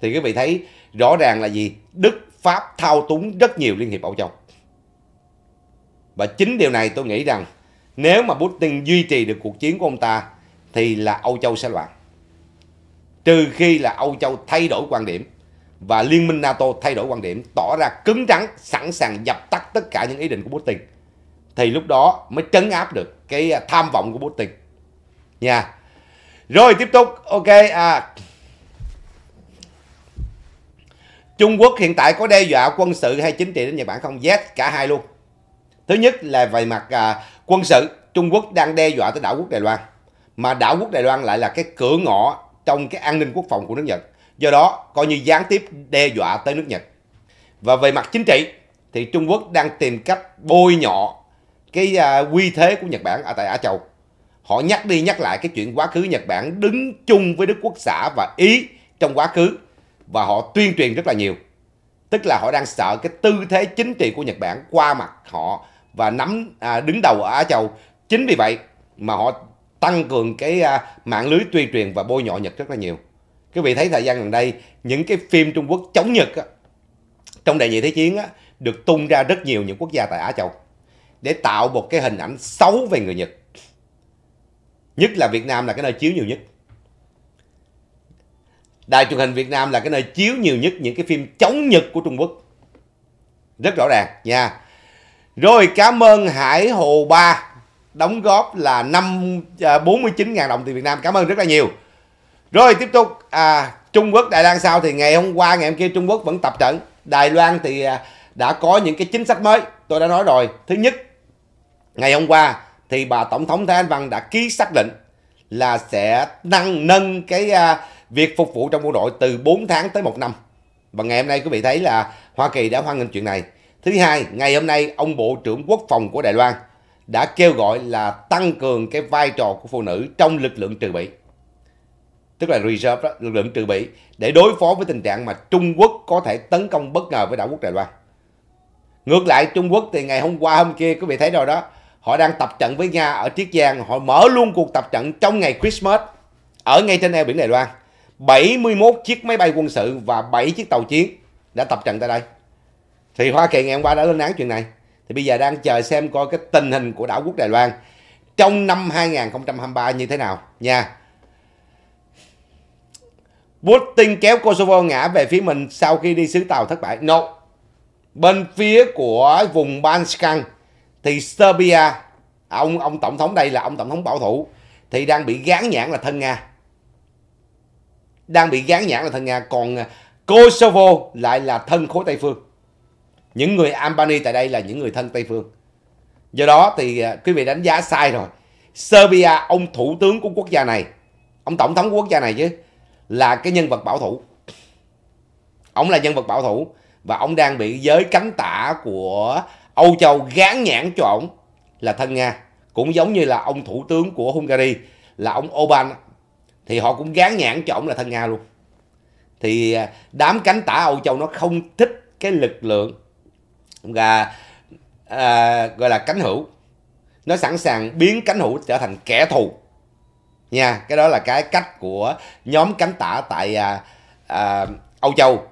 Thì quý vị thấy rõ ràng là gì? Đức, Pháp thao túng rất nhiều Liên hiệp Âu Châu. Và chính điều này tôi nghĩ rằng nếu mà Putin duy trì được cuộc chiến của ông ta thì là Âu Châu sẽ loạn. Trừ khi là Âu Châu thay đổi quan điểm và Liên minh NATO thay đổi quan điểm, tỏ ra cứng rắn, sẵn sàng dập tắt tất cả những ý định của Putin. Thì lúc đó mới trấn áp được cái à, tham vọng của Putin. Nha. Rồi tiếp tục, ok. À. Trung Quốc hiện tại có đe dọa quân sự hay chính trị đến Nhật Bản không? Yes, cả hai luôn. Thứ nhất là về mặt à, quân sự, Trung Quốc đang đe dọa tới đảo quốc Đài Loan. Mà đảo quốc Đài Loan lại là cái cửa ngõ trong cái an ninh quốc phòng của nước Nhật do đó coi như gián tiếp đe dọa tới nước Nhật. Và về mặt chính trị thì Trung Quốc đang tìm cách bôi nhọ cái uh, quy thế của Nhật Bản ở tại Á Châu. Họ nhắc đi nhắc lại cái chuyện quá khứ Nhật Bản đứng chung với Đức Quốc xã và Ý trong quá khứ và họ tuyên truyền rất là nhiều. Tức là họ đang sợ cái tư thế chính trị của Nhật Bản qua mặt họ và nắm à, đứng đầu ở Á Châu. Chính vì vậy mà họ tăng cường cái à, mạng lưới tuyên truyền và bôi nhọ Nhật rất là nhiều quý vị thấy thời gian gần đây những cái phim Trung Quốc chống Nhật á, trong đại diện thế chiến á, được tung ra rất nhiều những quốc gia tại Á Châu để tạo một cái hình ảnh xấu về người Nhật nhất là Việt Nam là cái nơi chiếu nhiều nhất đài truyền hình Việt Nam là cái nơi chiếu nhiều nhất những cái phim chống Nhật của Trung Quốc rất rõ ràng nha rồi cảm ơn Hải Hồ Ba đóng góp là 5 49.000 à, đồng từ Việt Nam cảm ơn rất là nhiều rồi tiếp tục à, Trung Quốc Đài Loan sao? thì ngày hôm qua ngày hôm kia Trung Quốc vẫn tập trận Đài Loan thì à, đã có những cái chính sách mới tôi đã nói rồi thứ nhất ngày hôm qua thì bà tổng thống Thái Anh Văn đã ký xác định là sẽ nâng nâng cái à, việc phục vụ trong quân đội từ 4 tháng tới 1 năm và ngày hôm nay quý vị thấy là Hoa Kỳ đã hoan nghênh chuyện này thứ hai ngày hôm nay ông bộ trưởng quốc phòng của Đài Loan đã kêu gọi là tăng cường cái vai trò của phụ nữ trong lực lượng trừ bị tức là reserve đó, lực lượng trừ bị để đối phó với tình trạng mà Trung Quốc có thể tấn công bất ngờ với đảo quốc Đài Loan. Ngược lại Trung Quốc thì ngày hôm qua hôm kia quý vị thấy rồi đó, họ đang tập trận với Nga ở Triết Giang, họ mở luôn cuộc tập trận trong ngày Christmas ở ngay trên eo biển Đài Loan. 71 chiếc máy bay quân sự và 7 chiếc tàu chiến đã tập trận tại đây. Thì Hoa Kỳ ngày hôm qua đã lên án chuyện này. Thì bây giờ đang chờ xem coi cái tình hình của đảo quốc Đài Loan trong năm 2023 như thế nào nha. Putin kéo Kosovo ngã về phía mình sau khi đi sứ Tàu thất bại. No. Bên phía của vùng Balkan thì Serbia, ông ông tổng thống đây là ông tổng thống bảo thủ thì đang bị gán nhãn là thân Nga. Đang bị gán nhãn là thân Nga, còn Kosovo lại là thân khối Tây phương. Những người Albany tại đây là những người thân Tây phương. Do đó thì à, quý vị đánh giá sai rồi. Serbia, ông thủ tướng của quốc gia này, ông tổng thống của quốc gia này chứ là cái nhân vật bảo thủ ông là nhân vật bảo thủ và ông đang bị giới cánh tả của Âu Châu gán nhãn cho ông là thân Nga cũng giống như là ông thủ tướng của Hungary là ông Orbán thì họ cũng gán nhãn cho ông là thân Nga luôn thì à, đám cánh tả Âu Châu nó không thích cái lực lượng và à, gọi là cánh hữu nó sẵn sàng biến cánh hữu trở thành kẻ thù nha cái đó là cái cách của nhóm cánh tả tại à, à, Âu Châu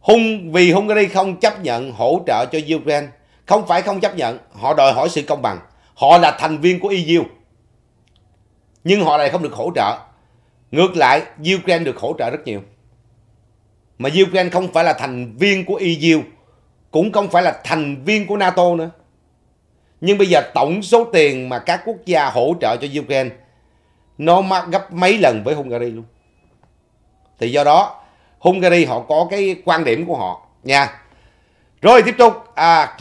Hung vì Hungary không chấp nhận hỗ trợ cho Ukraine không phải không chấp nhận họ đòi hỏi sự công bằng họ là thành viên của EU nhưng họ này không được hỗ trợ ngược lại Ukraine được hỗ trợ rất nhiều mà Ukraine không phải là thành viên của EU cũng không phải là thành viên của NATO nữa nhưng bây giờ tổng số tiền mà các quốc gia hỗ trợ cho Ukraine nó mắc gấp mấy lần với Hungary luôn. Thì do đó Hungary họ có cái quan điểm của họ nha. Rồi tiếp tục à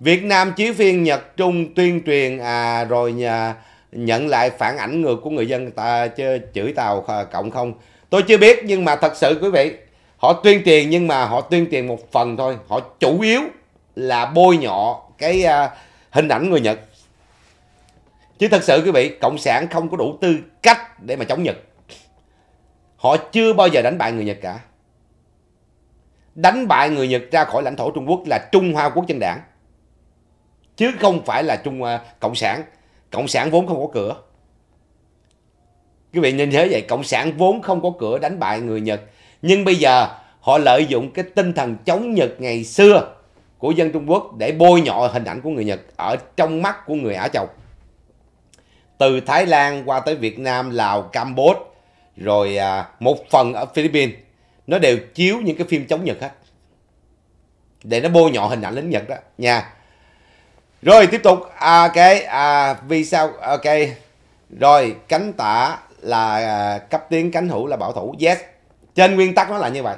Việt Nam chiếu phiên Nhật Trung tuyên truyền à rồi nhà, nhận lại phản ảnh ngược của người dân ta chê, chửi tàu à, cộng không. Tôi chưa biết nhưng mà thật sự quý vị họ tuyên truyền nhưng mà họ tuyên truyền một phần thôi họ chủ yếu là bôi nhọ cái uh, hình ảnh người nhật chứ thật sự quý vị cộng sản không có đủ tư cách để mà chống nhật họ chưa bao giờ đánh bại người nhật cả đánh bại người nhật ra khỏi lãnh thổ trung quốc là trung hoa quốc dân đảng chứ không phải là trung uh, cộng sản cộng sản vốn không có cửa quý vị nhìn thế vậy cộng sản vốn không có cửa đánh bại người nhật nhưng bây giờ họ lợi dụng cái tinh thần chống Nhật ngày xưa của dân Trung Quốc để bôi nhọ hình ảnh của người Nhật ở trong mắt của người Ả Châu. Từ Thái Lan qua tới Việt Nam, Lào, Campuchia, rồi à, một phần ở Philippines, nó đều chiếu những cái phim chống Nhật hết. Để nó bôi nhọ hình ảnh lính Nhật đó nha. Rồi tiếp tục, à, cái à, vì sao, ok, rồi cánh tả là à, cấp tiến, cánh hữu là bảo thủ, yes, trên nguyên tắc nó là như vậy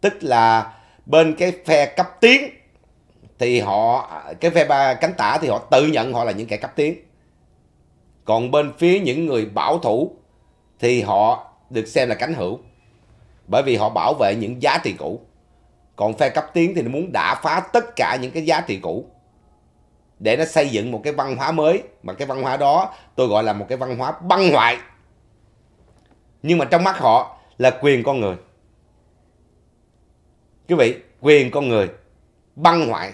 tức là bên cái phe cấp tiến thì họ cái phe ba cánh tả thì họ tự nhận họ là những kẻ cấp tiến còn bên phía những người bảo thủ thì họ được xem là cánh hữu bởi vì họ bảo vệ những giá trị cũ còn phe cấp tiến thì nó muốn đả phá tất cả những cái giá trị cũ để nó xây dựng một cái văn hóa mới mà cái văn hóa đó tôi gọi là một cái văn hóa băng hoại nhưng mà trong mắt họ là quyền con người quý vị quyền con người băng hoại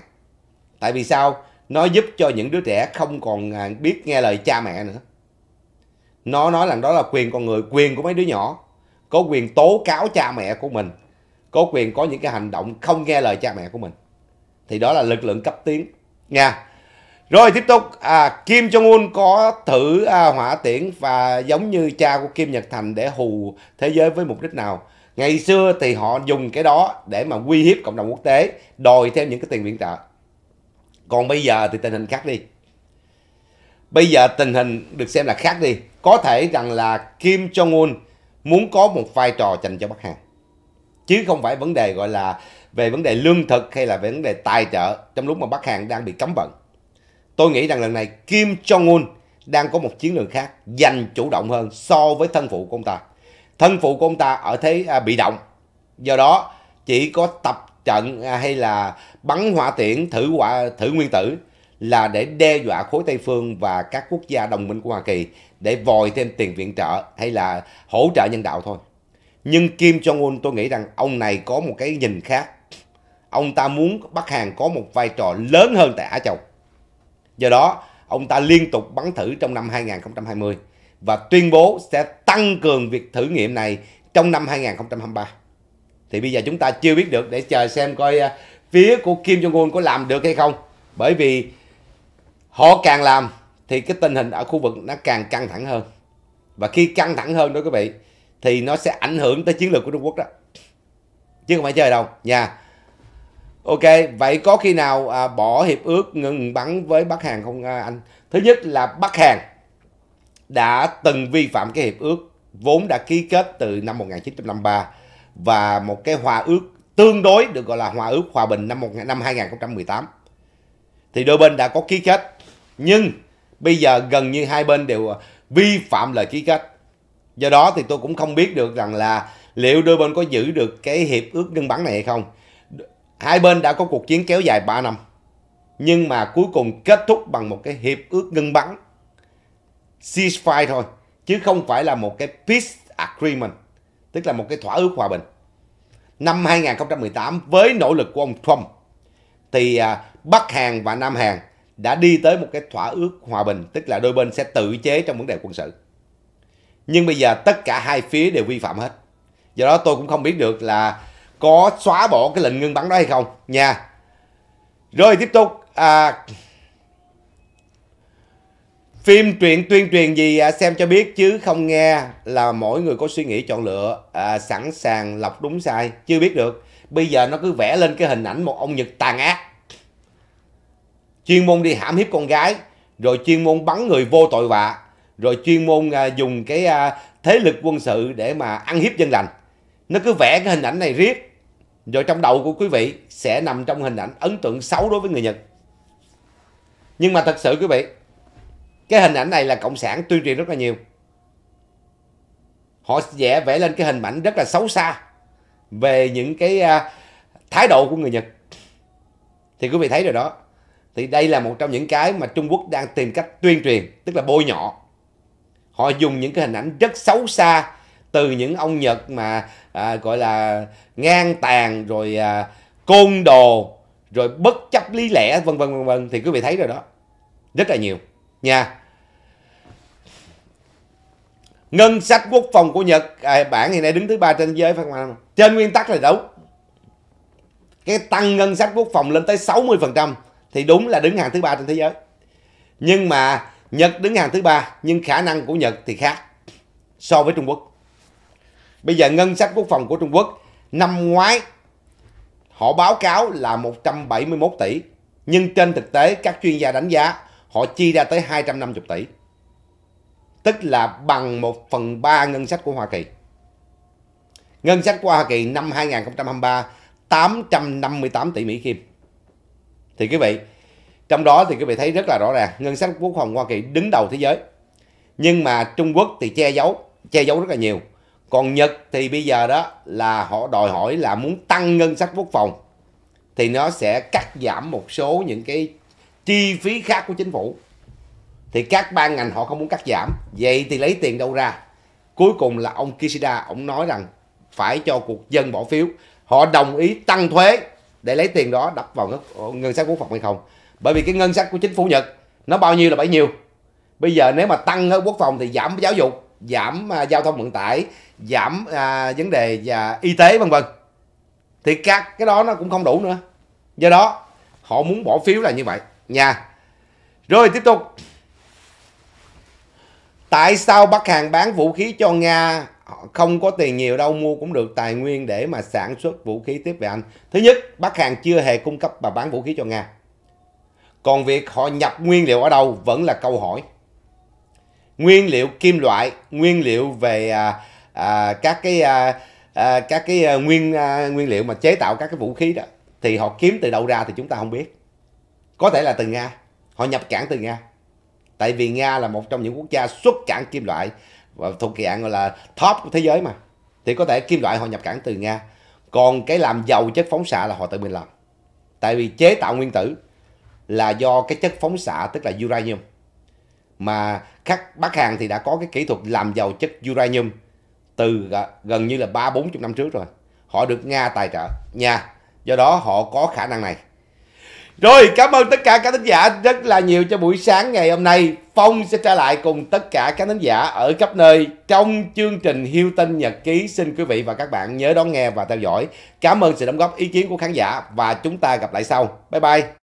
tại vì sao nó giúp cho những đứa trẻ không còn à, biết nghe lời cha mẹ nữa nó nói rằng đó là quyền con người quyền của mấy đứa nhỏ có quyền tố cáo cha mẹ của mình có quyền có những cái hành động không nghe lời cha mẹ của mình thì đó là lực lượng cấp tiến nha rồi tiếp tục à, Kim Jong-un có thử à, hỏa tiễn và giống như cha của Kim Nhật Thành để hù thế giới với mục đích nào? Ngày xưa thì họ dùng cái đó để mà uy hiếp cộng đồng quốc tế, đòi thêm những cái tiền viện trợ. Còn bây giờ thì tình hình khác đi. Bây giờ tình hình được xem là khác đi. Có thể rằng là Kim Jong-un muốn có một vai trò dành cho Bắc Hàn. Chứ không phải vấn đề gọi là về vấn đề lương thực hay là về vấn đề tài trợ trong lúc mà Bắc Hàn đang bị cấm vận Tôi nghĩ rằng lần này Kim Jong-un đang có một chiến lược khác giành chủ động hơn so với thân phụ của ông ta. Thân phụ của ông ta ở thế à, bị động. Do đó chỉ có tập trận à, hay là bắn hỏa tiễn thử quả thử nguyên tử là để đe dọa khối Tây phương và các quốc gia đồng minh của Hoa Kỳ để vòi thêm tiền viện trợ hay là hỗ trợ nhân đạo thôi. Nhưng Kim Jong-un tôi nghĩ rằng ông này có một cái nhìn khác. Ông ta muốn Bắc Hàn có một vai trò lớn hơn tại Á Châu. Do đó, ông ta liên tục bắn thử trong năm 2020 và tuyên bố sẽ tăng cường việc thử nghiệm này trong năm 2023. Thì bây giờ chúng ta chưa biết được để chờ xem coi à, phía của Kim Jong-un có làm được hay không. Bởi vì họ càng làm thì cái tình hình ở khu vực nó càng căng thẳng hơn. Và khi căng thẳng hơn đó quý vị thì nó sẽ ảnh hưởng tới chiến lược của Trung Quốc đó. Chứ không phải chơi đâu nha. Ok, vậy có khi nào à, bỏ hiệp ước ngừng bắn với Bắc Hàn không à, anh? Thứ nhất là Bắc Hàn đã từng vi phạm cái hiệp ước vốn đã ký kết từ năm 1953 và một cái hòa ước tương đối được gọi là hòa ước hòa bình năm năm 2018. Thì đôi bên đã có ký kết, nhưng bây giờ gần như hai bên đều à, vi phạm lời ký kết. Do đó thì tôi cũng không biết được rằng là liệu đôi bên có giữ được cái hiệp ước ngừng bắn này hay không. Hai bên đã có cuộc chiến kéo dài 3 năm, nhưng mà cuối cùng kết thúc bằng một cái hiệp ước ngưng bắn. Ceasefire thôi, chứ không phải là một cái peace agreement, tức là một cái thỏa ước hòa bình. Năm 2018 với nỗ lực của ông Trump thì à, Bắc Hàn và Nam Hàn đã đi tới một cái thỏa ước hòa bình, tức là đôi bên sẽ tự chế trong vấn đề quân sự. Nhưng bây giờ tất cả hai phía đều vi phạm hết. Do đó tôi cũng không biết được là có xóa bỏ cái lệnh ngưng bắn đó hay không nha rồi tiếp tục à, phim truyện tuyên truyền gì à, xem cho biết chứ không nghe là mỗi người có suy nghĩ chọn lựa à, sẵn sàng lọc đúng sai chưa biết được bây giờ nó cứ vẽ lên cái hình ảnh một ông nhật tàn ác chuyên môn đi hãm hiếp con gái rồi chuyên môn bắn người vô tội vạ rồi chuyên môn à, dùng cái à, thế lực quân sự để mà ăn hiếp dân lành nó cứ vẽ cái hình ảnh này riết rồi trong đầu của quý vị sẽ nằm trong hình ảnh ấn tượng xấu đối với người Nhật. Nhưng mà thật sự quý vị, cái hình ảnh này là Cộng sản tuyên truyền rất là nhiều. Họ vẽ vẽ lên cái hình ảnh rất là xấu xa về những cái à, thái độ của người Nhật. Thì quý vị thấy rồi đó. Thì đây là một trong những cái mà Trung Quốc đang tìm cách tuyên truyền, tức là bôi nhọ. Họ dùng những cái hình ảnh rất xấu xa từ những ông Nhật mà à, gọi là ngang tàn rồi à, côn đồ rồi bất chấp lý lẽ vân vân vân vân thì quý vị thấy rồi đó rất là nhiều nha ngân sách quốc phòng của nhật à, bản hiện nay đứng thứ ba trên thế giới phải không trên nguyên tắc là đúng cái tăng ngân sách quốc phòng lên tới 60% thì đúng là đứng hàng thứ ba trên thế giới nhưng mà nhật đứng hàng thứ ba nhưng khả năng của nhật thì khác so với trung quốc Bây giờ ngân sách quốc phòng của Trung Quốc năm ngoái họ báo cáo là 171 tỷ. Nhưng trên thực tế các chuyên gia đánh giá họ chi ra tới 250 tỷ. Tức là bằng 1 phần 3 ngân sách của Hoa Kỳ. Ngân sách của Hoa Kỳ năm 2023 858 tỷ Mỹ Kim. Thì quý vị, trong đó thì quý vị thấy rất là rõ ràng, ngân sách quốc phòng Hoa Kỳ đứng đầu thế giới. Nhưng mà Trung Quốc thì che giấu, che giấu rất là nhiều còn Nhật thì bây giờ đó là họ đòi hỏi là muốn tăng ngân sách quốc phòng thì nó sẽ cắt giảm một số những cái chi phí khác của chính phủ thì các ban ngành họ không muốn cắt giảm vậy thì lấy tiền đâu ra cuối cùng là ông Kishida ông nói rằng phải cho cuộc dân bỏ phiếu họ đồng ý tăng thuế để lấy tiền đó đập vào ngân sách quốc phòng hay không bởi vì cái ngân sách của chính phủ Nhật nó bao nhiêu là bấy nhiêu bây giờ nếu mà tăng quốc phòng thì giảm giáo dục giảm à, giao thông vận tải giảm à, vấn đề và y tế vân vân thì các cái đó nó cũng không đủ nữa do đó họ muốn bỏ phiếu là như vậy nha rồi tiếp tục tại sao bắc hàn bán vũ khí cho nga không có tiền nhiều đâu mua cũng được tài nguyên để mà sản xuất vũ khí tiếp về anh thứ nhất bắc hàn chưa hề cung cấp và bán vũ khí cho nga còn việc họ nhập nguyên liệu ở đâu vẫn là câu hỏi nguyên liệu kim loại nguyên liệu về à, à, các cái à, à, các cái à, nguyên à, nguyên liệu mà chế tạo các cái vũ khí đó thì họ kiếm từ đâu ra thì chúng ta không biết có thể là từ nga họ nhập cảng từ nga tại vì nga là một trong những quốc gia xuất cảng kim loại và thuộc dạng gọi là top của thế giới mà thì có thể kim loại họ nhập cảng từ nga còn cái làm giàu chất phóng xạ là họ tự mình làm tại vì chế tạo nguyên tử là do cái chất phóng xạ tức là uranium mà các bác hàng thì đã có cái kỹ thuật làm giàu chất uranium từ gần như là ba bốn chục năm trước rồi họ được Nga tài trợ nha do đó họ có khả năng này rồi cảm ơn tất cả các thính giả rất là nhiều cho buổi sáng ngày hôm nay Phong sẽ trở lại cùng tất cả các thính giả ở khắp nơi trong chương trình Hiêu Tinh Nhật Ký xin quý vị và các bạn nhớ đón nghe và theo dõi cảm ơn sự đóng góp ý kiến của khán giả và chúng ta gặp lại sau bye bye